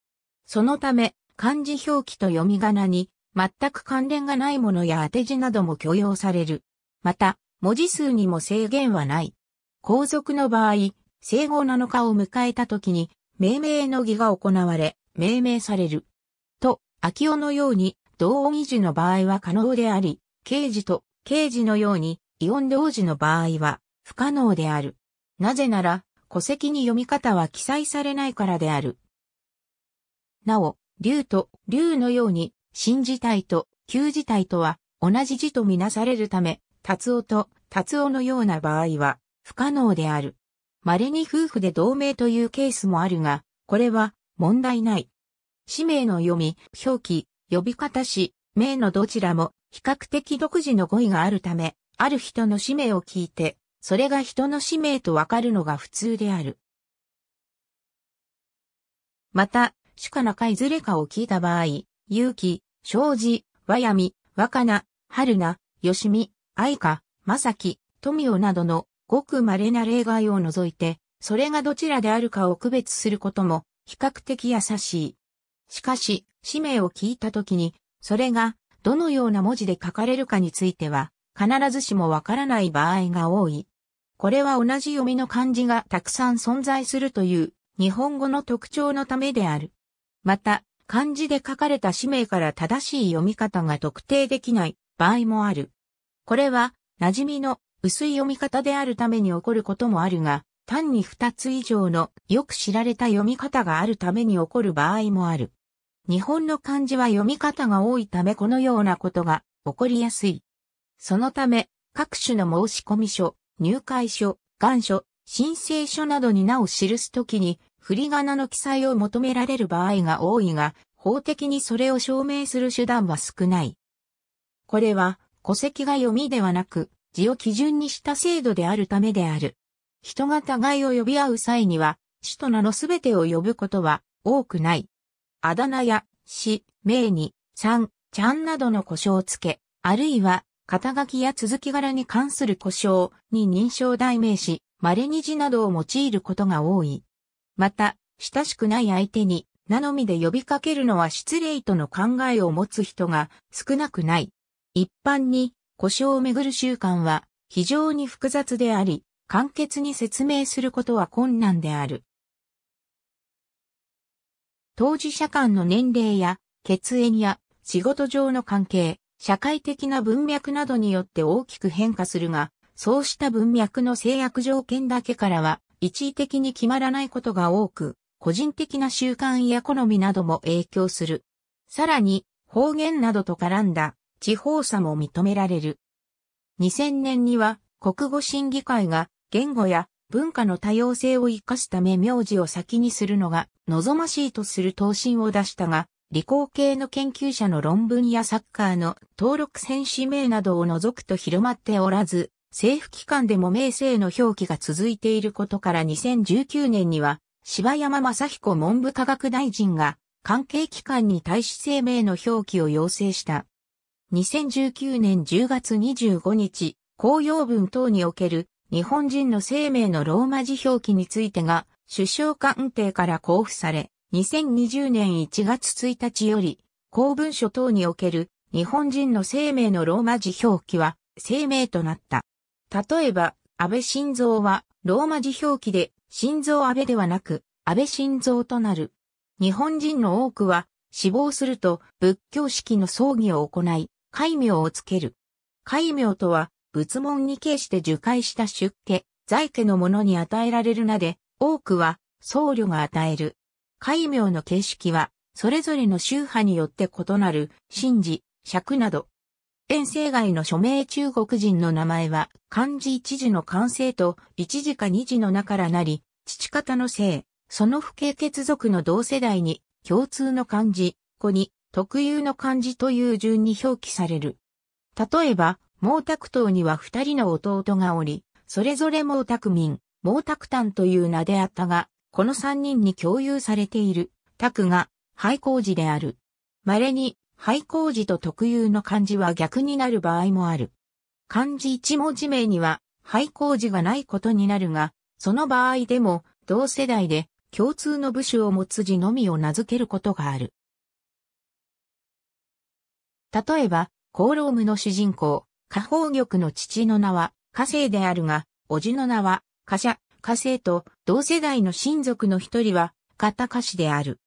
そのため、漢字表記と読み仮名に全く関連がないものや当て字なども許容される。また、文字数にも制限はない。皇族の場合、生後7日を迎えた時に、命名の儀が行われ、命名される。と、秋尾のように、同音異字の場合は可能であり、刑事と刑事のように、異音同時の場合は不可能である。なぜなら、戸籍に読み方は記載されないからである。なお、竜と竜のように、新字体と旧字体とは同じ字とみなされるため、達夫と達夫のような場合は不可能である。稀に夫婦で同盟というケースもあるが、これは問題ない。氏名の読み、表記、呼び方し、名のどちらも比較的独自の語彙があるため、ある人の氏名を聞いて、それが人の氏名とわかるのが普通である。また、主かなかいずれかを聞いた場合、勇気、正治、和闇、若菜、春菜、よしみ、愛華、正樹、富雄などのごく稀な例外を除いて、それがどちらであるかを区別することも比較的優しい。しかし、氏名を聞いたときに、それがどのような文字で書かれるかについては、必ずしもわからない場合が多い。これは同じ読みの漢字がたくさん存在するという日本語の特徴のためである。また、漢字で書かれた氏名から正しい読み方が特定できない場合もある。これは、馴染みの薄い読み方であるために起こることもあるが、単に二つ以上のよく知られた読み方があるために起こる場合もある。日本の漢字は読み方が多いためこのようなことが起こりやすい。そのため、各種の申込書、入会書、願書、申請書などに名を記すときに、振り仮名の記載を求められる場合が多いが、法的にそれを証明する手段は少ない。これは、戸籍が読みではなく、字を基準にした制度であるためである。人が互いを呼び合う際には、死と名のすべてを呼ぶことは多くない。あだ名や、死、名に、さん、ちゃんなどの故障をつけ、あるいは、肩書きや続き柄に関する故障に認証代名詞、稀に字などを用いることが多い。また、親しくない相手に、名のみで呼びかけるのは失礼との考えを持つ人が少なくない。一般に故障をめぐる習慣は非常に複雑であり、簡潔に説明することは困難である。当事者間の年齢や血縁や仕事上の関係、社会的な文脈などによって大きく変化するが、そうした文脈の制約条件だけからは一時的に決まらないことが多く、個人的な習慣や好みなども影響する。さらに、方言などと絡んだ地方差も認められる。2000年には国語審議会が言語や文化の多様性を生かすため名字を先にするのが望ましいとする答申を出したが、理工系の研究者の論文やサッカーの登録選手名などを除くと広まっておらず、政府機関でも名声の表記が続いていることから2019年には、柴山正彦文部科学大臣が関係機関に対し声明の表記を要請した。2019年10月25日、公用文等における日本人の生命のローマ字表記についてが首相官邸から交付され、2020年1月1日より公文書等における日本人の生命のローマ字表記は生命となった。例えば、安倍晋三はローマ字表記で心臓安倍ではなく安倍晋三となる。日本人の多くは死亡すると仏教式の葬儀を行い、戒名をつける。戒名とは、仏門に形して受戒した出家、在家の者に与えられる名で、多くは僧侶が与える。戒名の形式は、それぞれの宗派によって異なる、神事、尺など。遠征外の署名中国人の名前は、漢字一字の完成と、一字か二字の名からなり、父方の姓、その不敬血族の同世代に、共通の漢字、子に、特有の漢字という順に表記される。例えば、毛沢東には二人の弟がおり、それぞれ毛沢民、毛沢丹という名であったが、この三人に共有されている、卓が、廃工寺である。稀に、廃工寺と特有の漢字は逆になる場合もある。漢字一文字名には、廃工寺がないことになるが、その場合でも、同世代で、共通の部首を持つ字のみを名付けることがある。例えば、コーロームの主人公、下方玉の父の名は、火星であるが、叔父の名は、火車、火星と同世代の親族の一人は、カタカシである。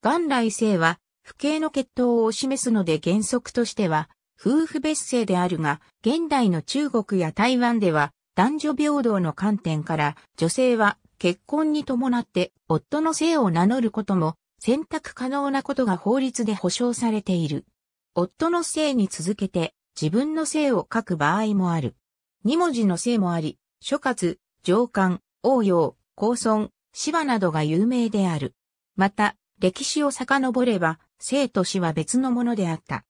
元来性は、不敬の血統を示すので原則としては、夫婦別姓であるが、現代の中国や台湾では、男女平等の観点から、女性は結婚に伴って夫の姓を名乗ることも選択可能なことが法律で保障されている。夫の姓に続けて自分の姓を書く場合もある。二文字の姓もあり、諸葛、上官、王陽、高尊、芝などが有名である。また、歴史を遡れば、生と死は別のものであった。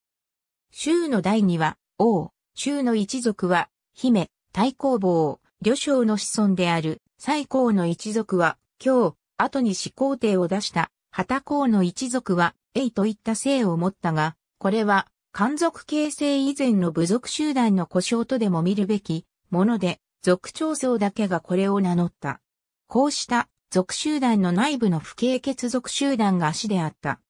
周の第二は、王、周の一族は、姫、太公坊、旅将の子孫である、最高の一族は、今日、後に始皇帝を出した、旗公の一族は、えいといった姓を持ったが、これは、漢族形成以前の部族集団の故障とでも見るべきもので、族長層だけがこれを名乗った。こうした族集団の内部の不景血族集団が足であった。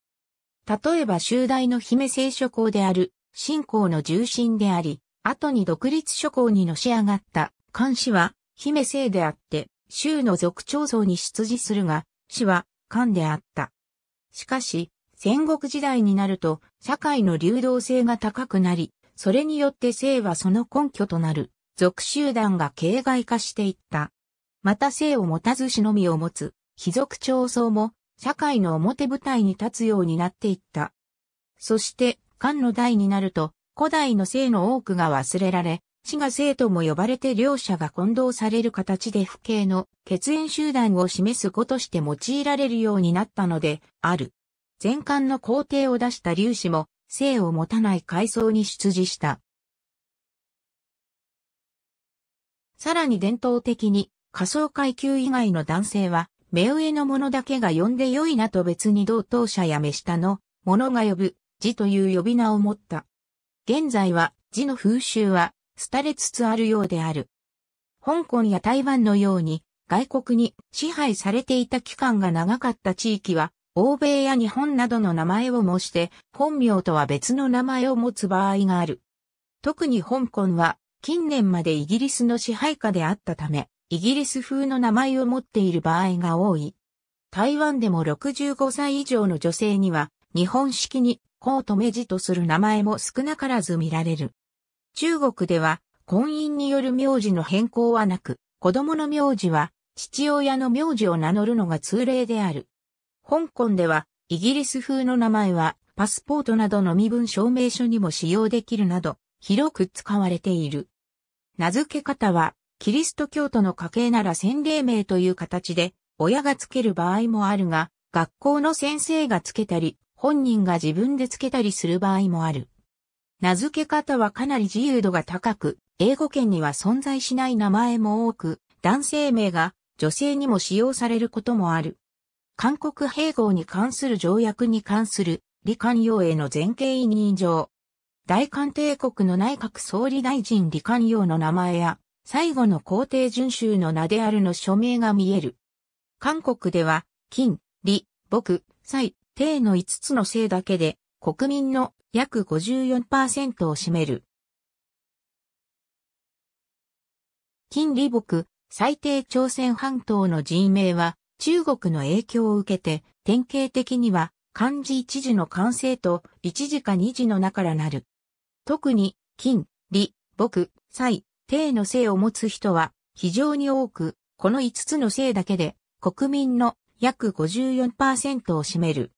例えば集大の姫聖諸侯である、信仰の重心であり、後に独立諸侯にのし上がった漢氏は姫聖であって、州の族長層に出自するが、氏は漢であった。しかし、戦国時代になると、社会の流動性が高くなり、それによって生はその根拠となる、属集団が形骸化していった。また生を持たずしのみを持つ、非属長僧も、社会の表舞台に立つようになっていった。そして、漢の代になると、古代の生の多くが忘れられ、死が生とも呼ばれて両者が混同される形で父兄の血縁集団を示す語として用いられるようになったので、ある。全巻の皇帝を出した粒子も、姓を持たない階層に出自した。さらに伝統的に、仮想階級以外の男性は、目上の者だけが呼んで良いなと別に同等者や目下の者が呼ぶ、字という呼び名を持った。現在は、字の風習は、廃れつつあるようである。香港や台湾のように、外国に支配されていた期間が長かった地域は、欧米や日本などの名前を模して、本名とは別の名前を持つ場合がある。特に香港は、近年までイギリスの支配下であったため、イギリス風の名前を持っている場合が多い。台湾でも65歳以上の女性には、日本式に、コートメジとする名前も少なからず見られる。中国では、婚姻による名字の変更はなく、子供の名字は、父親の名字を名乗るのが通例である。香港では、イギリス風の名前は、パスポートなどの身分証明書にも使用できるなど、広く使われている。名付け方は、キリスト教徒の家系なら洗礼名という形で、親がつける場合もあるが、学校の先生がつけたり、本人が自分でつけたりする場合もある。名付け方はかなり自由度が高く、英語圏には存在しない名前も多く、男性名が女性にも使用されることもある。韓国併合に関する条約に関する李官洋への全権委任状。大韓帝国の内閣総理大臣李官洋の名前や、最後の皇帝遵守の名であるの署名が見える。韓国では、金、李、僕、蔡、帝の5つの姓だけで、国民の約54%を占める。金李僕、最低朝鮮半島の人名は、中国の影響を受けて、典型的には漢字一字の完成と一字か二字の中からなる。特に、金、利、木、蔡、帝の姓を持つ人は非常に多く、この五つの姓だけで国民の約54%を占める。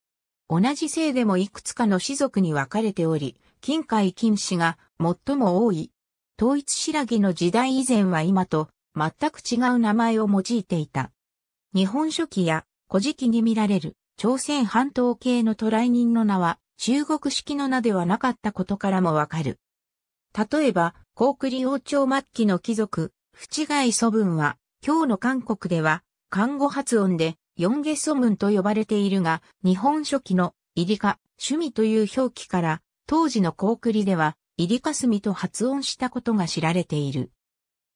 同じ姓でもいくつかの氏族に分かれており、金海金氏が最も多い。統一白木の時代以前は今と全く違う名前を用いていた。日本書紀や古事記に見られる朝鮮半島系の渡来人の名は中国式の名ではなかったことからもわかる。例えば、高麗王朝末期の貴族、淵貝祖文は、今日の韓国では、漢語発音で、四下祖文と呼ばれているが、日本書紀の、入りか、趣味という表記から、当時の高麗では、入りかすみと発音したことが知られている。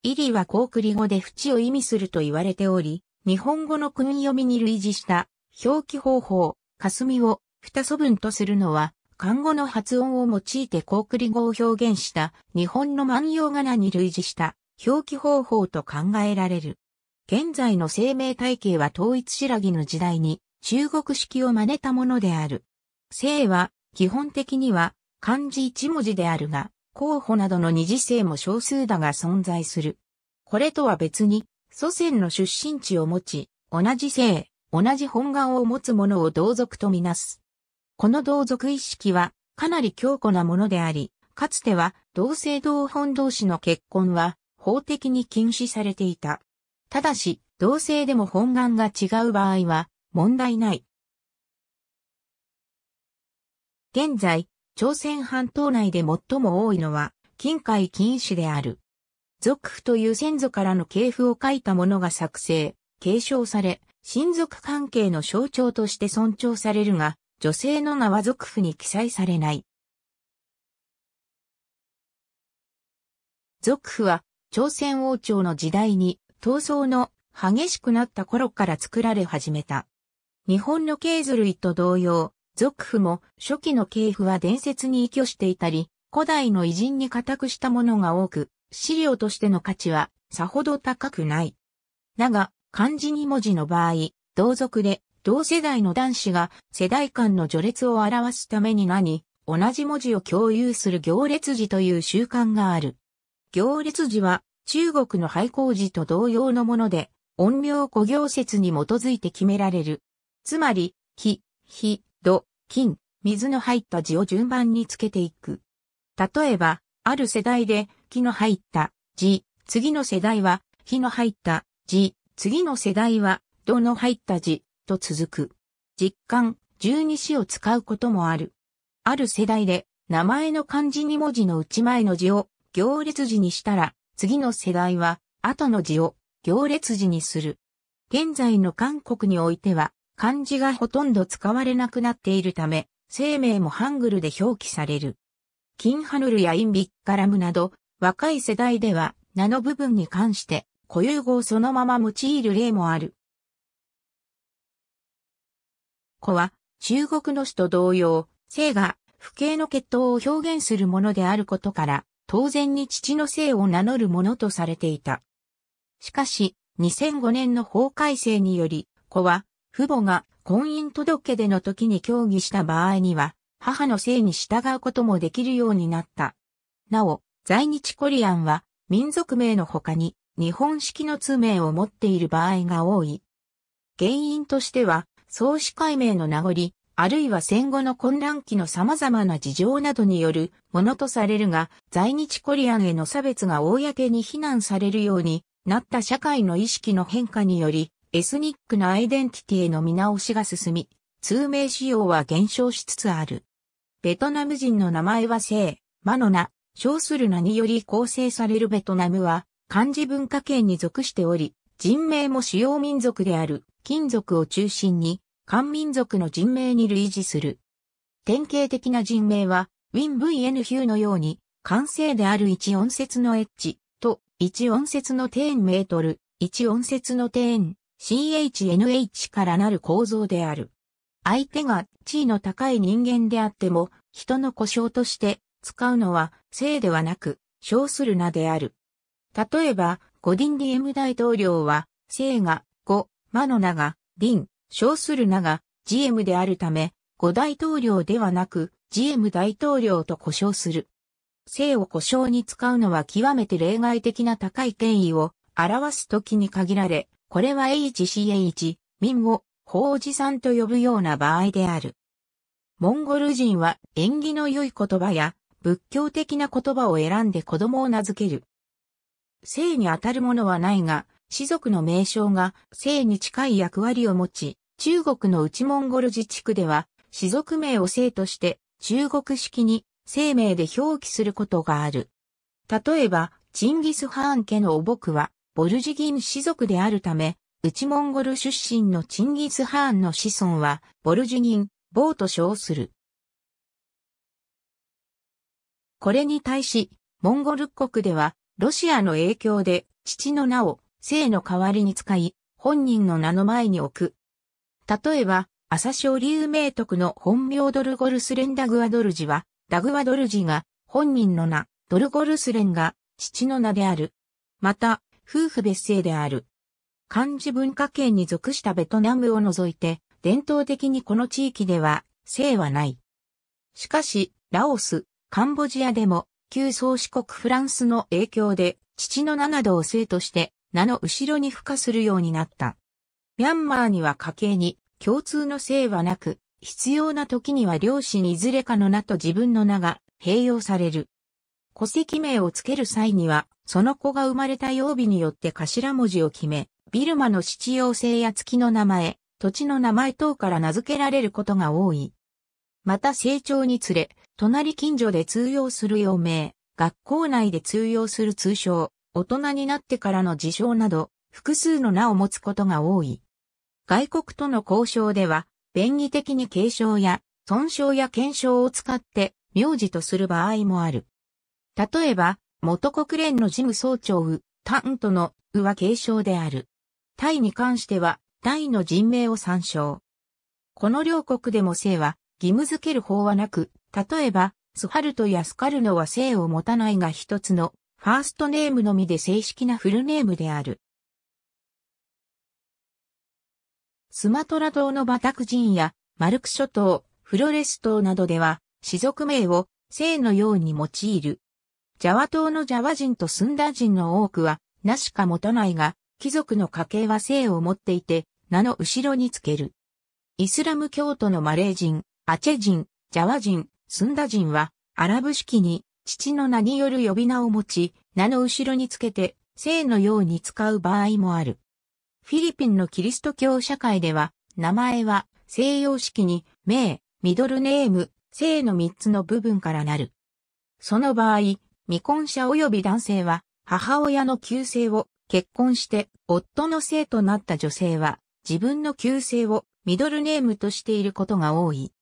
入りは高麗語で淵を意味すると言われており、日本語の訓読みに類似した表記方法、霞を二素文とするのは、漢語の発音を用いてコークリ語を表現した日本の万葉仮名に類似した表記方法と考えられる。現在の生命体系は統一白木の時代に中国式を真似たものである。姓は基本的には漢字一文字であるが、候補などの二次性も少数だが存在する。これとは別に祖先の出身地を持ち、同じ姓、同じ本願を持つ者を同族とみなす。この同族意識はかなり強固なものであり、かつては同姓同本同士の結婚は法的に禁止されていた。ただし、同姓でも本願が違う場合は問題ない。現在、朝鮮半島内で最も多いのは、近海禁止である。族譜という先祖からの系譜を書いたものが作成、継承され、親族関係の象徴として尊重されるが、女性の名は族譜に記載されない。族譜は、朝鮮王朝の時代に、闘争の激しくなった頃から作られ始めた。日本の経図類と同様、族譜も初期の系譜は伝説に依拠していたり、古代の偉人に固くしたものが多く、資料としての価値はさほど高くない。だが、漢字2文字の場合、同族で同世代の男子が世代間の序列を表すために何、同じ文字を共有する行列字という習慣がある。行列字は中国の廃校字と同様のもので、音量古行説に基づいて決められる。つまり、木、火、土、金、水の入った字を順番につけていく。例えば、ある世代で、気の入った字、次の世代は、火の入った字、次の世代は、土の入った字、と続く。実感、十二子を使うこともある。ある世代で、名前の漢字二文字の内前の字を行列字にしたら、次の世代は、後の字を行列字にする。現在の韓国においては、漢字がほとんど使われなくなっているため、生命もハングルで表記される。キンハヌルやインビッカラムなど、若い世代では、名の部分に関して、固有語をそのまま用いる例もある。子は、中国の詩と同様、姓が、父兄の血統を表現するものであることから、当然に父の姓を名乗るものとされていた。しかし、2005年の法改正により、子は、父母が婚姻届出の時に協議した場合には、母の姓に従うこともできるようになった。なお、在日コリアンは民族名の他に日本式の通名を持っている場合が多い。原因としては、創始解明の名残、あるいは戦後の混乱期の様々な事情などによるものとされるが、在日コリアンへの差別が公に非難されるようになった社会の意識の変化により、エスニックなアイデンティティへの見直しが進み、通名使用は減少しつつある。ベトナム人の名前は姓、マノナ、称する何より構成されるベトナムは、漢字文化圏に属しており、人名も主要民族である、金属を中心に、漢民族の人名に類似する。典型的な人名は、ウィン VN ヒューのように、完成である一音節のエッジと、一音節のテーンメートル、一音節のテーン、CHNH からなる構造である。相手が地位の高い人間であっても、人の故障として使うのは、性ではなく、称する名である。例えば、ゴディン・ディエム大統領は、姓が、ゴ、マの名が、ディン、称する名が、ジエムであるため、ゴ大統領ではなく、ジエム大統領と呼称する。姓を呼称に使うのは極めて例外的な高い権威を表す時に限られ、これは HCH、民を、法事さんと呼ぶような場合である。モンゴル人は縁起の良い言葉や仏教的な言葉を選んで子供を名付ける。性に当たるものはないが、氏族の名称が性に近い役割を持ち、中国の内モンゴル自治区では、氏族名を姓として中国式に生命で表記することがある。例えば、チンギス・ハーン家のお僕は、ボルジギン氏族であるため、内モンゴル出身のチンギス・ハーンの子孫は、ボルジギン、ボーと称する。これに対し、モンゴル国では、ロシアの影響で、父の名を、姓の代わりに使い、本人の名の前に置く。例えば、朝青龍明徳の本名ドルゴルスレンダグアドルジは、ダグアドルジが、本人の名、ドルゴルスレンが、父の名である。また、夫婦別姓である。漢字文化圏に属したベトナムを除いて、伝統的にこの地域では、姓はない。しかし、ラオス、カンボジアでも、旧宗主国フランスの影響で、父の名などを生として、名の後ろに付加するようになった。ミャンマーには家系に共通の姓はなく、必要な時には両親いずれかの名と自分の名が併用される。戸籍名を付ける際には、その子が生まれた曜日によって頭文字を決め、ビルマの七曜星や月の名前、土地の名前等から名付けられることが多い。また成長につれ、隣近所で通用する用名、学校内で通用する通称、大人になってからの事象など、複数の名を持つことが多い。外国との交渉では、便宜的に継承や、損傷や検証を使って、名字とする場合もある。例えば、元国連の事務総長ウ、タンとのウは継承である。タイに関しては、タイの人名を参照。この両国でも姓は義務付ける法はなく、例えば、スハルトやスカルノは姓を持たないが一つのファーストネームのみで正式なフルネームである。スマトラ島のバタク人やマルク諸島、フロレス島などでは、氏族名を姓のように用いる。ジャワ島のジャワ人とスンダ人の多くは、なしか持たないが、貴族の家系は姓を持っていて、名の後ろにつける。イスラム教徒のマレー人、アチェ人、ジャワ人、スンダ人は、アラブ式に、父の名による呼び名を持ち、名の後ろにつけて、姓のように使う場合もある。フィリピンのキリスト教社会では、名前は西洋式に名、ミドルネーム、姓の3つの部分からなる。その場合、未婚者及び男性は、母親の旧姓を結婚して、夫の姓となった女性は、自分の旧姓をミドルネームとしていることが多い。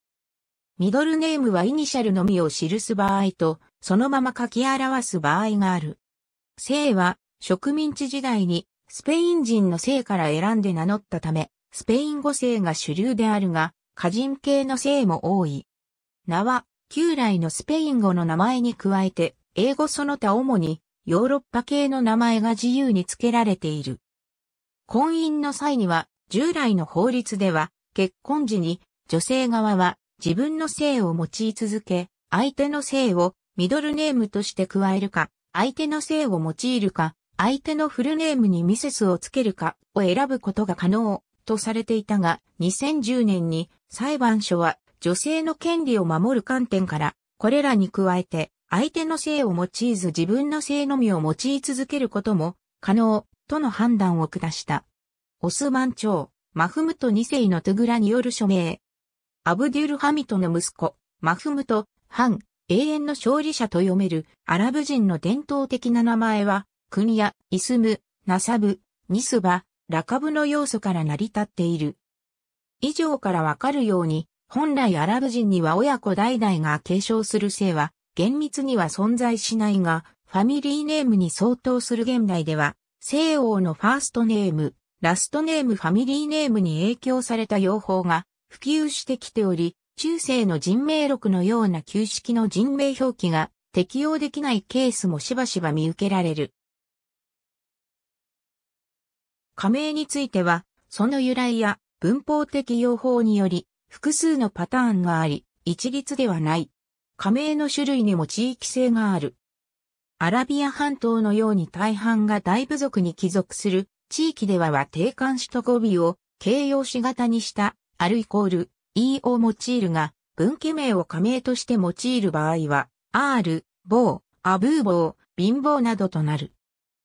ミドルネームはイニシャルのみを記す場合と、そのまま書き表す場合がある。姓は植民地時代にスペイン人の姓から選んで名乗ったため、スペイン語姓が主流であるが、歌人系の姓も多い。名は、旧来のスペイン語の名前に加えて、英語その他主に、ヨーロッパ系の名前が自由に付けられている。婚姻の際には、従来の法律では、結婚時に、女性側は、自分の姓を用い続け、相手の姓をミドルネームとして加えるか、相手の姓を用いるか、相手のフルネームにミセスをつけるかを選ぶことが可能とされていたが、2010年に裁判所は女性の権利を守る観点から、これらに加えて、相手の姓を用いず自分の姓のみを用い続けることも可能との判断を下した。オスマン朝、マフムト2世のトゥグラによる署名、アブデュルハミトの息子、マフムト、ハン、永遠の勝利者と読めるアラブ人の伝統的な名前は、クニア、イスム、ナサブ、ニスバ、ラカブの要素から成り立っている。以上からわかるように、本来アラブ人には親子代々が継承する姓は、厳密には存在しないが、ファミリーネームに相当する現代では、西欧のファーストネーム、ラストネームファミリーネームに影響された用法が普及してきており、中世の人名録のような旧式の人名表記が適用できないケースもしばしば見受けられる。加盟については、その由来や文法的用法により、複数のパターンがあり、一律ではない。加盟の種類にも地域性がある。アラビア半島のように大半が大部族に帰属する地域ではは定冠首都語尾を形容詞型にしたあるイコール、e を用いるが、分家名を仮名として用いる場合は、r、某、アブー某、貧乏などとなる。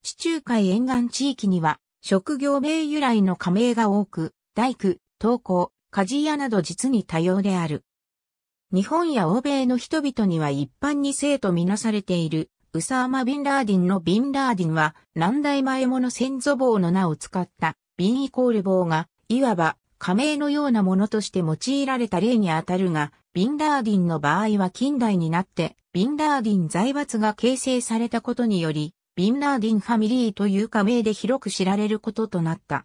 地中海沿岸地域には、職業名由来の仮名が多く、大工、陶工、鍛冶屋など実に多様である。日本や欧米の人々には一般に生とみなされている、ウサーマ・ビンラーディンのビンラーディンは、何代前もの先祖棒の名を使った、ビンイコール棒が、いわば加盟のようなものとして用いられた例にあたるが、ビンダーディンの場合は近代になって、ビンダーディン財閥が形成されたことにより、ビンダーディンファミリーという加盟で広く知られることとなった。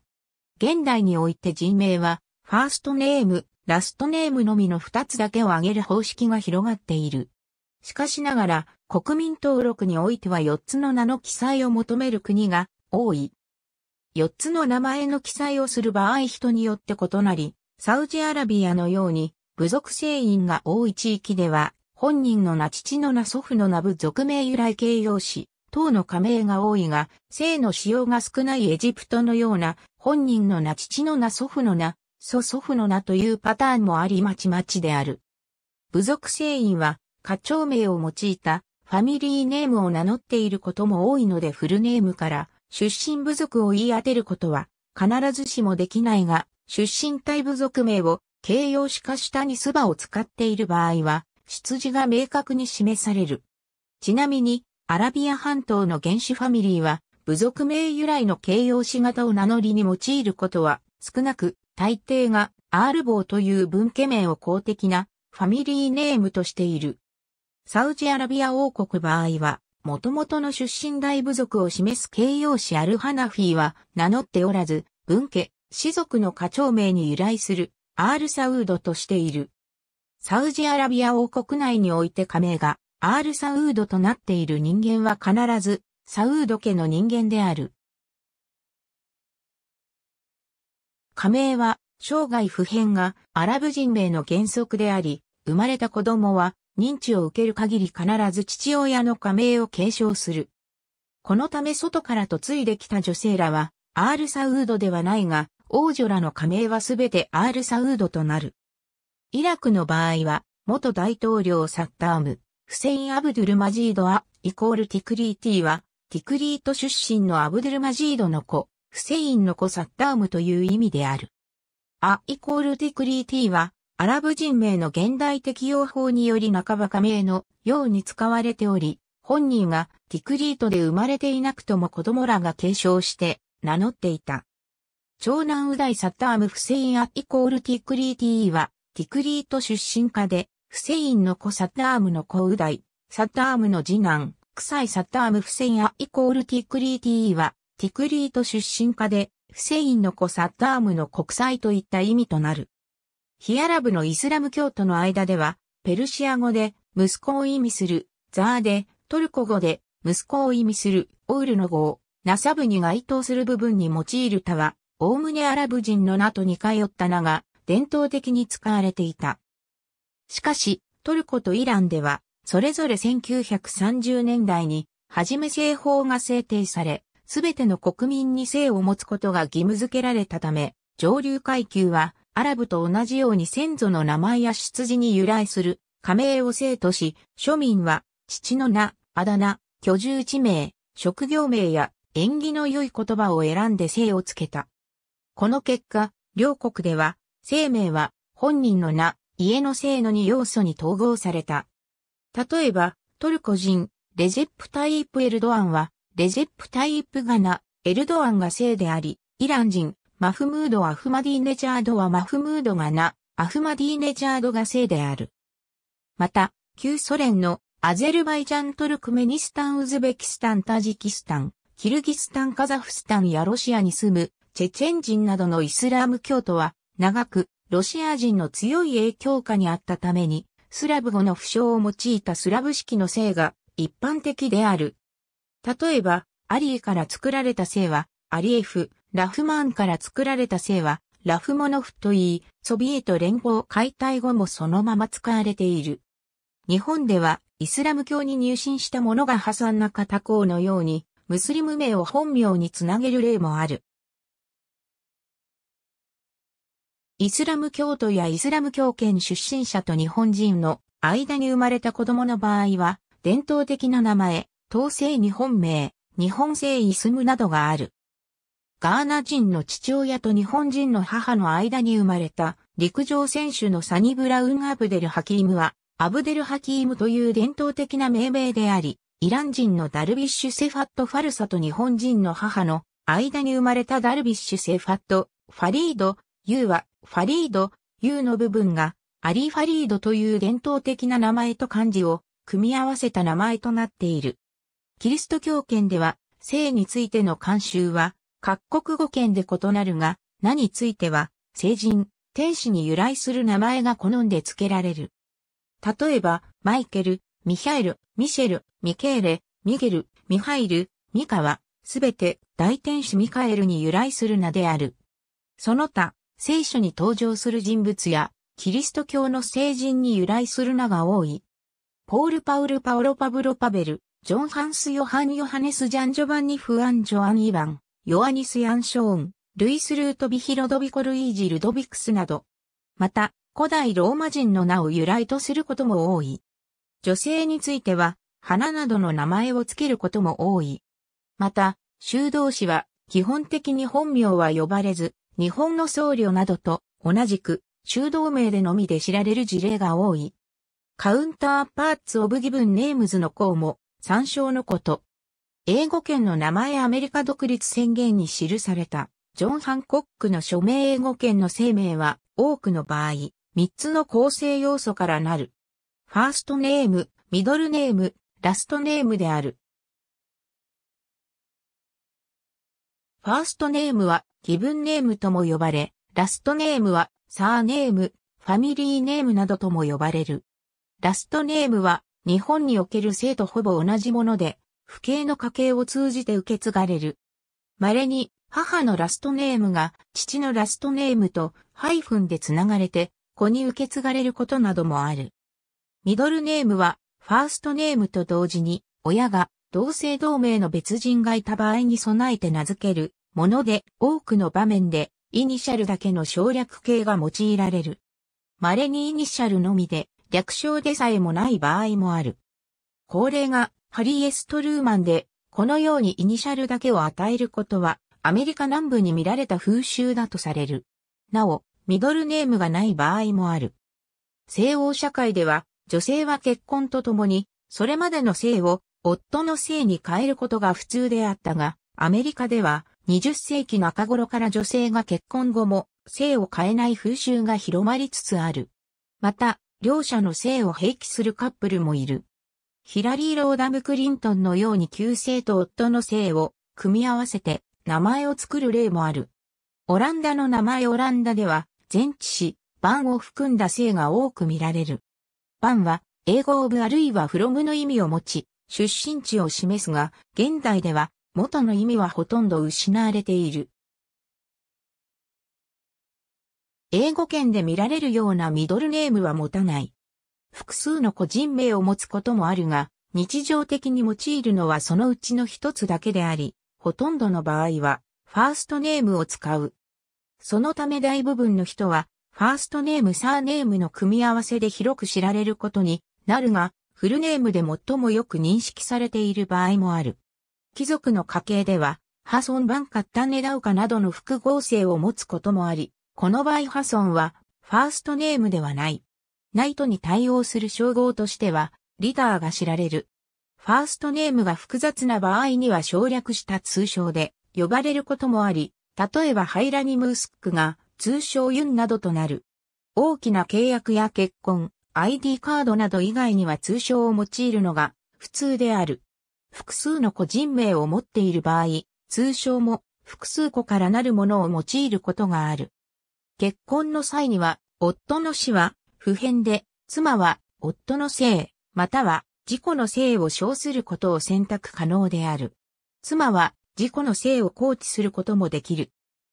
現代において人名は、ファーストネーム、ラストネームのみの2つだけを挙げる方式が広がっている。しかしながら、国民登録においては4つの名の記載を求める国が多い。4つの名前の記載をする場合人によって異なり、サウジアラビアのように部族聖員が多い地域では、本人の名父の名祖父の名部族名由来形容詞、等の加盟が多いが、姓の使用が少ないエジプトのような、本人の名父の名祖父の名、祖祖父の名というパターンもありまちまちである。部族聖員は、家長名を用いたファミリーネームを名乗っていることも多いのでフルネームから出身部族を言い当てることは必ずしもできないが、出身体部族名を形容詞か下にスバを使っている場合は、出自が明確に示される。ちなみに、アラビア半島の原始ファミリーは、部族名由来の形容詞型を名乗りに用いることは少なく、大抵がアールボーという文家名を公的なファミリーネームとしている。サウジアラビア王国場合は、元々の出身大部族を示す形容詞アルハナフィーは名乗っておらず、文家、士族の家長名に由来するアールサウードとしている。サウジアラビア王国内において加盟がアールサウードとなっている人間は必ずサウード家の人間である。加盟は生涯不変がアラブ人名の原則であり、生まれた子供は認知を受ける限り必ず父親の加盟を継承する。このため外から嫁いできた女性らは、アールサウードではないが、王女らの加盟はすべてアールサウードとなる。イラクの場合は、元大統領サッターム、フセイン・アブドゥルマジードア、イコールティクリーティは、ティクリート出身のアブドゥルマジードの子、フセインの子サッタームという意味である。アイコールティクリーティは、アラブ人名の現代適用法により半ば仮名のように使われており、本人がティクリートで生まれていなくとも子供らが継承して名乗っていた。長男ウダイ・サッターム・フセイン・ア・イコール・ティクリーティーは、ティクリート出身家で、フセインの子サッタームの子ウダイ、サッタームの次男、臭いサッターム・フセイン・ア・イコール・ティクリーティーは、ティクリート出身家で、フセインの子サッタームの国際といった意味となる。非アラブのイスラム教徒の間では、ペルシア語で息子を意味するザーで、トルコ語で息子を意味するオールの語を、ナサブに該当する部分に用いる他は、おおむねアラブ人の名と似通った名が伝統的に使われていた。しかし、トルコとイランでは、それぞれ1930年代に、はじめ政法が制定され、すべての国民に姓を持つことが義務付けられたため、上流階級はアラブと同じように先祖の名前や出自に由来する、仮名を生とし、庶民は、父の名、あだ名、居住地名、職業名や、縁起の良い言葉を選んで姓をつけた。この結果、両国では、姓名は、本人の名、家の姓のに要素に統合された。例えば、トルコ人、レジェプタイープ・エルドアンは、レジェプタイープ・ガナ、エルドアンが姓であり、イラン人、マフムード・アフマディネジャードはマフムードがな、アフマディネジャードが姓である。また、旧ソ連のアゼルバイジャン・トルクメニスタン・ウズベキスタン・タジキスタン、キルギスタン・カザフスタンやロシアに住むチェチェン人などのイスラム教徒は、長くロシア人の強い影響下にあったために、スラブ語の負傷を用いたスラブ式の姓が一般的である。例えば、アリーから作られた姓は、アリエフ、ラフマンから作られた姓は、ラフモノフといい、ソビエト連邦解体後もそのまま使われている。日本では、イスラム教に入信した者が破産な片方のように、ムスリム名を本名につなげる例もある。イスラム教徒やイスラム教圏出身者と日本人の間に生まれた子供の場合は、伝統的な名前、統制日本名、日本製イスムなどがある。ガーナ人の父親と日本人の母の間に生まれた陸上選手のサニブラウン・アブデル・ハキームは、アブデル・ハキームという伝統的な命名であり、イラン人のダルビッシュ・セファット・ファルサと日本人の母の間に生まれたダルビッシュ・セファット、ファリード、ユーは、ファリード、ユーの部分が、アリー・ファリードという伝統的な名前と漢字を組み合わせた名前となっている。キリスト教圏では、性についての慣習は、各国語圏で異なるが、名については、聖人、天使に由来する名前が好んで付けられる。例えば、マイケル、ミヒャエル、ミシェル、ミケーレ、ミゲル、ミハイル、ミカは、すべて大天使ミカエルに由来する名である。その他、聖書に登場する人物や、キリスト教の聖人に由来する名が多い。ポール・パウル・パオロ・パブロ・パベル、ジョン・ハンス・ヨハン・ヨハネス・ジャン・ジョバンニ・フアン・ジョアン・イヴァン、ヨアニス・ヤンショーン、ルイス・ルートビヒ・ロドビコ・ルイージ・ルドビクスなど。また、古代ローマ人の名を由来とすることも多い。女性については、花などの名前をつけることも多い。また、修道士は、基本的に本名は呼ばれず、日本の僧侶などと同じく修道名でのみで知られる事例が多い。カウンターパーツオブギブンネームズの項も参照のこと。英語圏の名前アメリカ独立宣言に記された、ジョン・ハンコックの署名英語圏の生命は、多くの場合、3つの構成要素からなる。ファーストネーム、ミドルネーム、ラストネームである。ファーストネームは、ギブンネームとも呼ばれ、ラストネームは、サーネーム、ファミリーネームなどとも呼ばれる。ラストネームは、日本における姓とほぼ同じもので、父兄の家系を通じて受け継がれる。稀に母のラストネームが父のラストネームとハイフンでつながれて子に受け継がれることなどもある。ミドルネームはファーストネームと同時に親が同姓同名の別人がいた場合に備えて名付けるもので多くの場面でイニシャルだけの省略形が用いられる。稀にイニシャルのみで略称でさえもない場合もある。恒例がハリー・エストルーマンで、このようにイニシャルだけを与えることは、アメリカ南部に見られた風習だとされる。なお、ミドルネームがない場合もある。西欧社会では、女性は結婚とともに、それまでの姓を夫の姓に変えることが普通であったが、アメリカでは20世紀中頃から女性が結婚後も姓を変えない風習が広まりつつある。また、両者の姓を併記するカップルもいる。ヒラリー・ローダム・クリントンのように旧姓と夫の姓を組み合わせて名前を作る例もある。オランダの名前オランダでは、前置詞、番を含んだ姓が多く見られる。番は、英語オブあるいはフロムの意味を持ち、出身地を示すが、現代では、元の意味はほとんど失われている。英語圏で見られるようなミドルネームは持たない。複数の個人名を持つこともあるが、日常的に用いるのはそのうちの一つだけであり、ほとんどの場合は、ファーストネームを使う。そのため大部分の人は、ファーストネーム、サーネームの組み合わせで広く知られることになるが、フルネームで最もよく認識されている場合もある。貴族の家系では、ハソン・バンカッタネダウカなどの複合性を持つこともあり、この場合ハソンは、ファーストネームではない。ナイトに対応する称号としては、リターが知られる。ファーストネームが複雑な場合には省略した通称で呼ばれることもあり、例えばハイラニムースックが通称ユンなどとなる。大きな契約や結婚、ID カードなど以外には通称を用いるのが普通である。複数の個人名を持っている場合、通称も複数個からなるものを用いることがある。結婚の際には、夫の死は普遍で、妻は夫の性、または自己の性を称することを選択可能である。妻は自己の性を放置することもできる。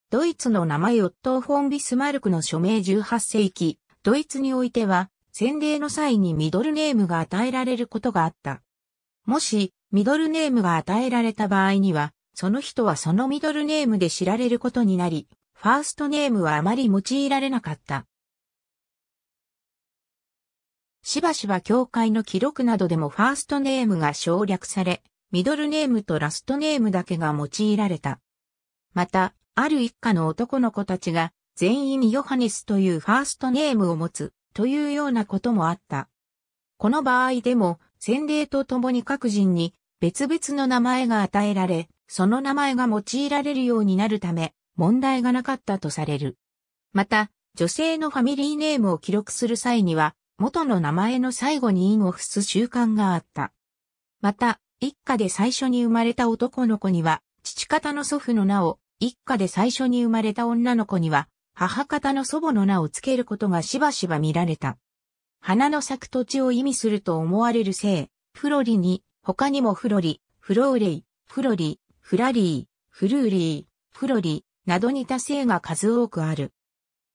ドイツの名前オットフォン・ビスマルクの署名18世紀、ドイツにおいては、洗礼の際にミドルネームが与えられることがあった。もし、ミドルネームが与えられた場合には、その人はそのミドルネームで知られることになり、ファーストネームはあまり用いられなかった。しばしば協会の記録などでもファーストネームが省略され、ミドルネームとラストネームだけが用いられた。また、ある一家の男の子たちが全員ヨハネスというファーストネームを持つというようなこともあった。この場合でも、洗礼とともに各人に別々の名前が与えられ、その名前が用いられるようになるため、問題がなかったとされる。また、女性のファミリーネームを記録する際には、元の名前の最後に因を伏す習慣があった。また、一家で最初に生まれた男の子には、父方の祖父の名を、一家で最初に生まれた女の子には、母方の祖母の名を付けることがしばしば見られた。花の咲く土地を意味すると思われる性、フロリに、他にもフロリ、フローレイ、フロリ、フラリー、フルーリー、フロリ、など似た性が数多くある。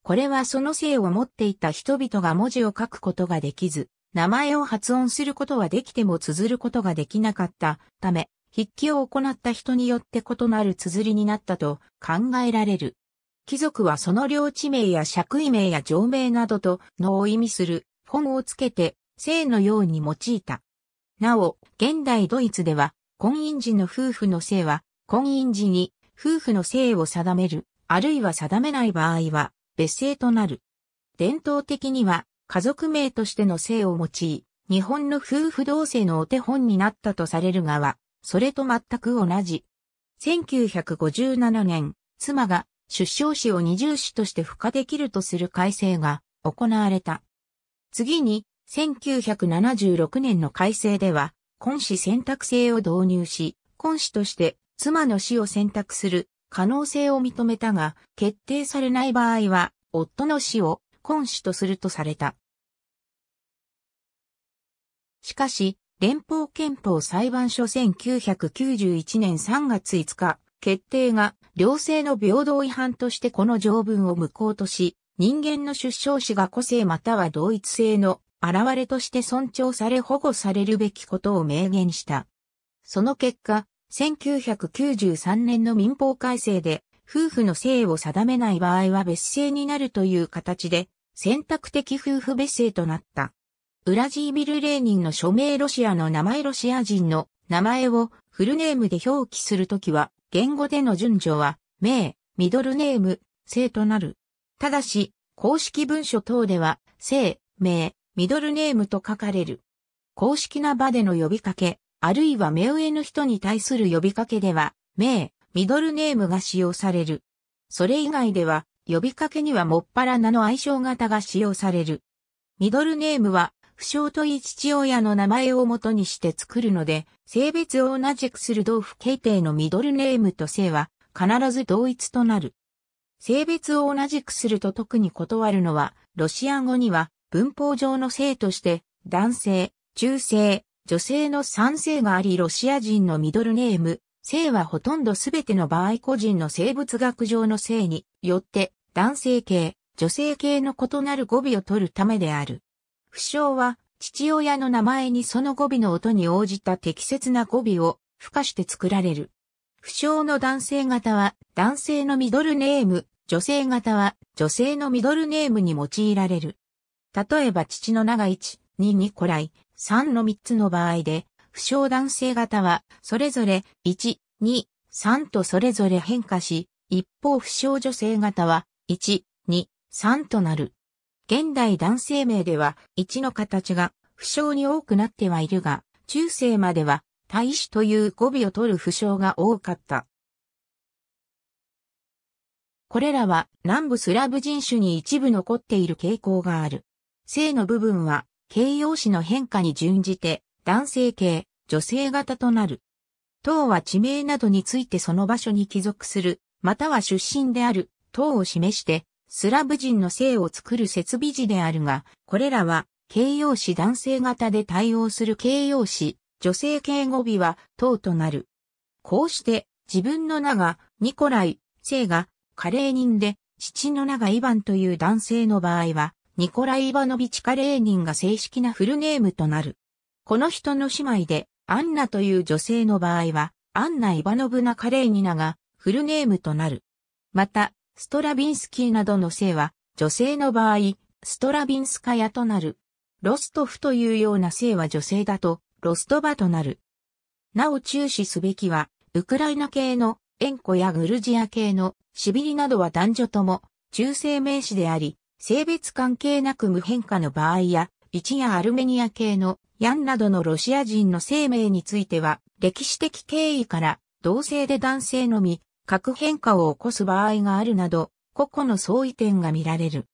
これはその性を持っていた人々が文字を書くことができず、名前を発音することはできても綴ることができなかったため、筆記を行った人によって異なる綴りになったと考えられる。貴族はその領地名や爵位名や城名などとのを意味するフォンをつけて姓のように用いた。なお、現代ドイツでは婚姻時の夫婦の姓は婚姻時に夫婦の姓を定める、あるいは定めない場合は別姓となる。伝統的には家族名としての姓を用い、日本の夫婦同姓のお手本になったとされるがは、それと全く同じ。1957年、妻が出生子を二重子として付加できるとする改正が行われた。次に、1976年の改正では、婚子選択制を導入し、婚子として妻の死を選択する可能性を認めたが、決定されない場合は、夫の死を婚死とするとされた。しかし、連邦憲法裁判所1991年3月5日、決定が両性の平等違反としてこの条文を無効とし、人間の出生死が個性または同一性の現れとして尊重され保護されるべきことを明言した。その結果、1993年の民法改正で、夫婦の姓を定めない場合は別姓になるという形で、選択的夫婦別姓となった。ウラジービル・レーニンの署名ロシアの名前ロシア人の名前をフルネームで表記するときは、言語での順序は、名、ミドルネーム、姓となる。ただし、公式文書等では、姓、名、ミドルネームと書かれる。公式な場での呼びかけ、あるいは目上の人に対する呼びかけでは、名、ミドルネームが使用される。それ以外では、呼びかけにはもっぱら名の愛称型が使用される。ミドルネームは、不詳といい父親の名前を元にして作るので、性別を同じくする同父形定のミドルネームと性は、必ず同一となる。性別を同じくすると特に断るのは、ロシア語には文法上の性として、男性、中性、女性の賛成がありロシア人のミドルネーム、性はほとんどすべての場合個人の生物学上の性によって男性系、女性系の異なる語尾を取るためである。不詳は父親の名前にその語尾の音に応じた適切な語尾を付加して作られる。不詳の男性型は男性のミドルネーム、女性型は女性のミドルネームに用いられる。例えば父の長一、にニコライ、3の3つの場合で、不詳男性型は、それぞれ1、2、3とそれぞれ変化し、一方不詳女性型は、1、2、3となる。現代男性名では、1の形が不詳に多くなってはいるが、中世までは、大使という語尾を取る不詳が多かった。これらは南部スラブ人種に一部残っている傾向がある。性の部分は形容詞の変化に準じて、男性形、女性型となる。党は地名などについてその場所に帰属する、または出身である、党を示して、スラブ人の姓を作る設備時であるが、これらは、形容詞男性型で対応する形容詞、女性形語尾は、党となる。こうして、自分の名が、ニコライ、姓が、カレー人で、父の名がイヴァンという男性の場合は、ニコライ・イバノビチカ・レーニンが正式なフルネームとなる。この人の姉妹で、アンナという女性の場合は、アンナ・イバノブナ・カレーニナがフルネームとなる。また、ストラビンスキーなどの姓は、女性の場合、ストラビンスカヤとなる。ロストフというような姓は女性だと、ロストバとなる。なお注視すべきは、ウクライナ系のエンコやグルジア系のシビリなどは男女とも中性名詞であり、性別関係なく無変化の場合や、一やアルメニア系のヤンなどのロシア人の生命については、歴史的経緯から同性で男性のみ、核変化を起こす場合があるなど、個々の相違点が見られる。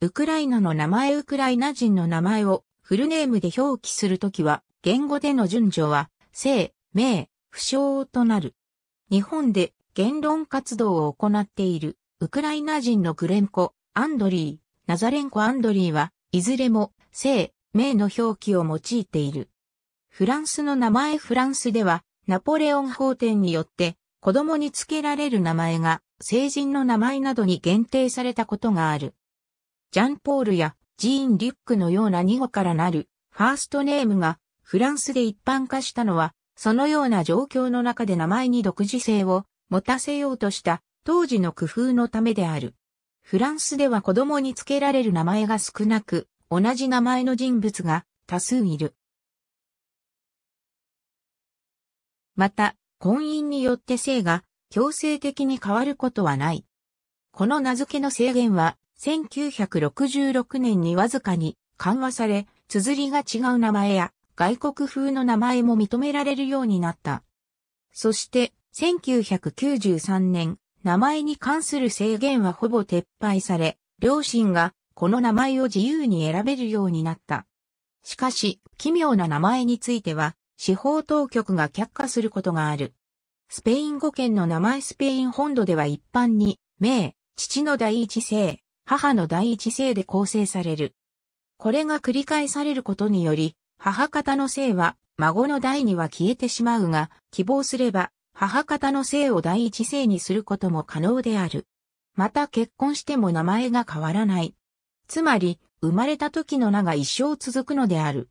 ウクライナの名前ウクライナ人の名前をフルネームで表記するときは、言語での順序は、姓、名、不詳となる。日本で言論活動を行っているウクライナ人のグレンコ、アンドリー、ナザレンコ・アンドリーは、いずれも、姓、名の表記を用いている。フランスの名前フランスでは、ナポレオン法典によって、子供に付けられる名前が、成人の名前などに限定されたことがある。ジャンポールやジーン・リュックのような2語からなるファーストネームがフランスで一般化したのは、そのような状況の中で名前に独自性を持たせようとした当時の工夫のためである。フランスでは子供につけられる名前が少なく、同じ名前の人物が多数いる。また、婚姻によって性が強制的に変わることはない。この名付けの制限は、1966年にわずかに緩和され、綴りが違う名前や外国風の名前も認められるようになった。そして、1993年、名前に関する制限はほぼ撤廃され、両親がこの名前を自由に選べるようになった。しかし、奇妙な名前については、司法当局が却下することがある。スペイン語圏の名前スペイン本土では一般に、名、父の第一姓、母の第一姓で構成される。これが繰り返されることにより、母方の姓は、孫の代には消えてしまうが、希望すれば、母方の姓を第一姓にすることも可能である。また結婚しても名前が変わらない。つまり、生まれた時の名が一生続くのである。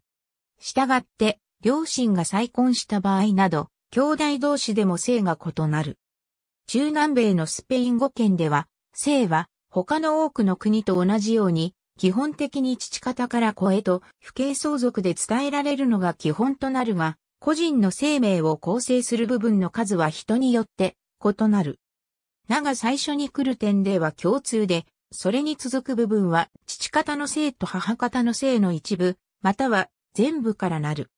従って、両親が再婚した場合など、兄弟同士でも姓が異なる。中南米のスペイン語圏では、姓は他の多くの国と同じように、基本的に父方から子へと不敬相続で伝えられるのが基本となるが、個人の生命を構成する部分の数は人によって異なる。なが最初に来る点では共通で、それに続く部分は父方の性と母方の性の一部、または全部からなる。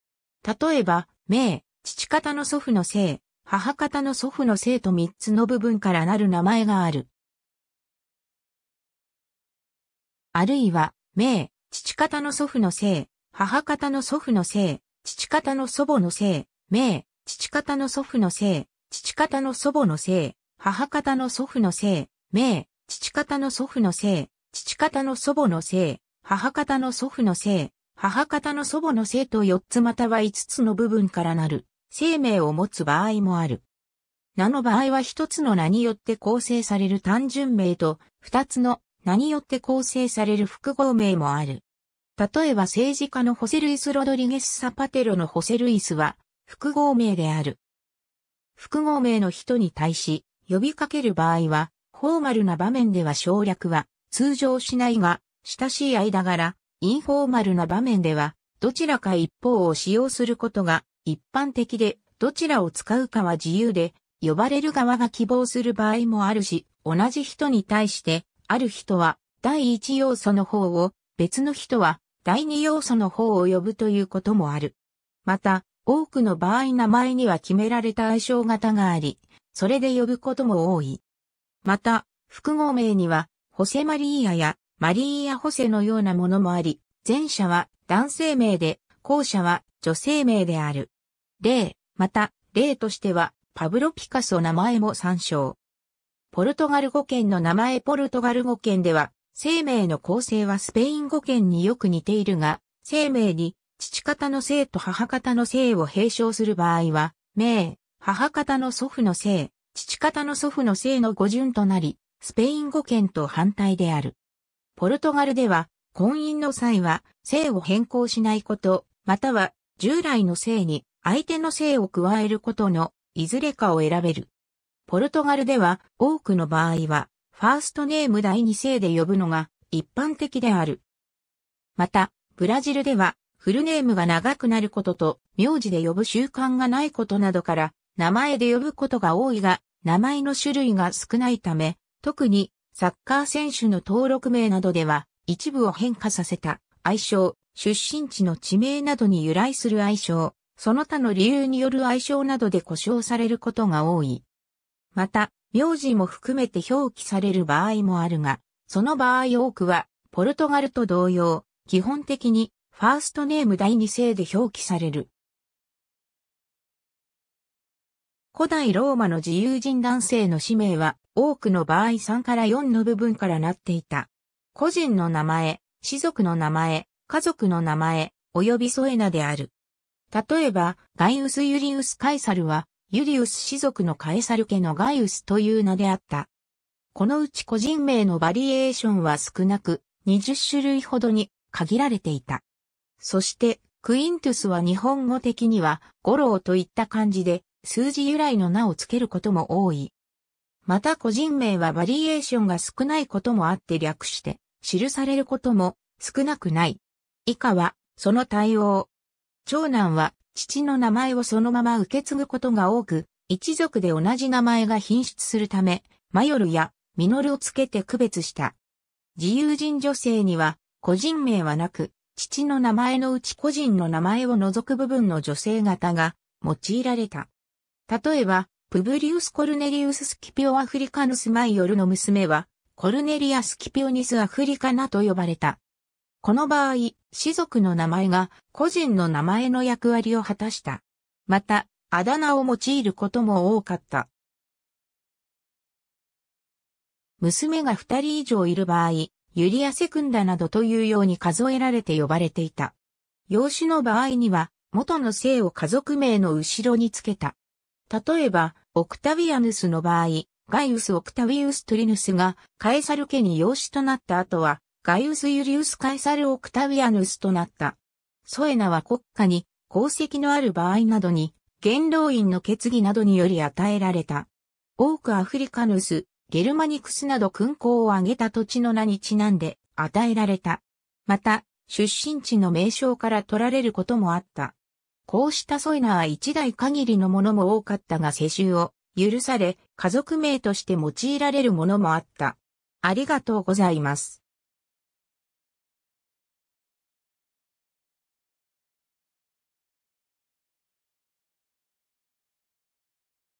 例えば、名、父方の祖父の性、母方の祖父の性と三つの部分からなる名前がある。あるいは、名、父方の祖父の性、母方の祖父の性、父方の祖母の姓、名、父方の祖父の姓、父方の祖母の姓、母方の祖父の姓、名、父方の祖父の姓、父方の祖母の姓、母方の祖父の姓、母方の祖母の姓と4つまたは5つの部分からなる、生命を持つ場合もある。名の場合は1つの名によって構成される単純名と、2つの名によって構成される複合名もある。例えば政治家のホセルイス・ロドリゲス・サパテロのホセルイスは複合名である。複合名の人に対し呼びかける場合は、フォーマルな場面では省略は通常しないが、親しい間柄、インフォーマルな場面では、どちらか一方を使用することが一般的で、どちらを使うかは自由で、呼ばれる側が希望する場合もあるし、同じ人に対して、ある人は第一要素の方を、別の人は第二要素の方を呼ぶということもある。また、多くの場合名前には決められた愛称型があり、それで呼ぶことも多い。また、複合名には、ホセマリーアやマリーア・ホセのようなものもあり、前者は男性名で、後者は女性名である。例、また、例としては、パブロ・ピカソ名前も参照。ポルトガル語圏の名前ポルトガル語圏では、生命の構成はスペイン語圏によく似ているが、生命に父方の性と母方の性を併称する場合は、名、母方の祖父の性、父方の祖父の性の語順となり、スペイン語圏と反対である。ポルトガルでは、婚姻の際は、性を変更しないこと、または、従来の性に相手の性を加えることのいずれかを選べる。ポルトガルでは、多くの場合は、ファーストネーム第二世で呼ぶのが一般的である。また、ブラジルでは、フルネームが長くなることと、名字で呼ぶ習慣がないことなどから、名前で呼ぶことが多いが、名前の種類が少ないため、特にサッカー選手の登録名などでは、一部を変化させた愛称、出身地の地名などに由来する愛称、その他の理由による愛称などで呼称されることが多い。また、名字も含めて表記される場合もあるが、その場合多くは、ポルトガルと同様、基本的に、ファーストネーム第二世で表記される。古代ローマの自由人男性の氏名は、多くの場合3から4の部分からなっていた。個人の名前、氏族の名前、家族の名前、及び添え名である。例えば、ガイウス・ユリウス・カイサルは、ユリウス氏族のカエサル家のガイウスという名であった。このうち個人名のバリエーションは少なく、20種類ほどに限られていた。そして、クイントゥスは日本語的には、ゴローといった漢字で、数字由来の名を付けることも多い。また個人名はバリエーションが少ないこともあって略して、記されることも少なくない。以下は、その対応。長男は父の名前をそのまま受け継ぐことが多く、一族で同じ名前が品質するため、マヨルやミノルをつけて区別した。自由人女性には、個人名はなく、父の名前のうち個人の名前を除く部分の女性型が用いられた。例えば、プブリウス・コルネリウス・スキピオ・アフリカヌス・マイヨルの娘は、コルネリア・スキピオニス・アフリカナと呼ばれた。この場合、氏族の名前が個人の名前の役割を果たした。また、あだ名を用いることも多かった。娘が二人以上いる場合、ユリアセクンダなどというように数えられて呼ばれていた。養子の場合には、元の姓を家族名の後ろにつけた。例えば、オクタビアヌスの場合、ガイウス・オクタビウス・トリヌスがカエサル家に養子となった後は、ガイウス・ユリウス・カエサル・オクタウィアヌスとなった。ソエナは国家に功績のある場合などに、元老院の決議などにより与えられた。多くアフリカヌス、ゲルマニクスなど勲功を挙げた土地の名にちなんで与えられた。また、出身地の名称から取られることもあった。こうしたソエナは一代限りのものも多かったが世襲を許され、家族名として用いられるものもあった。ありがとうございます。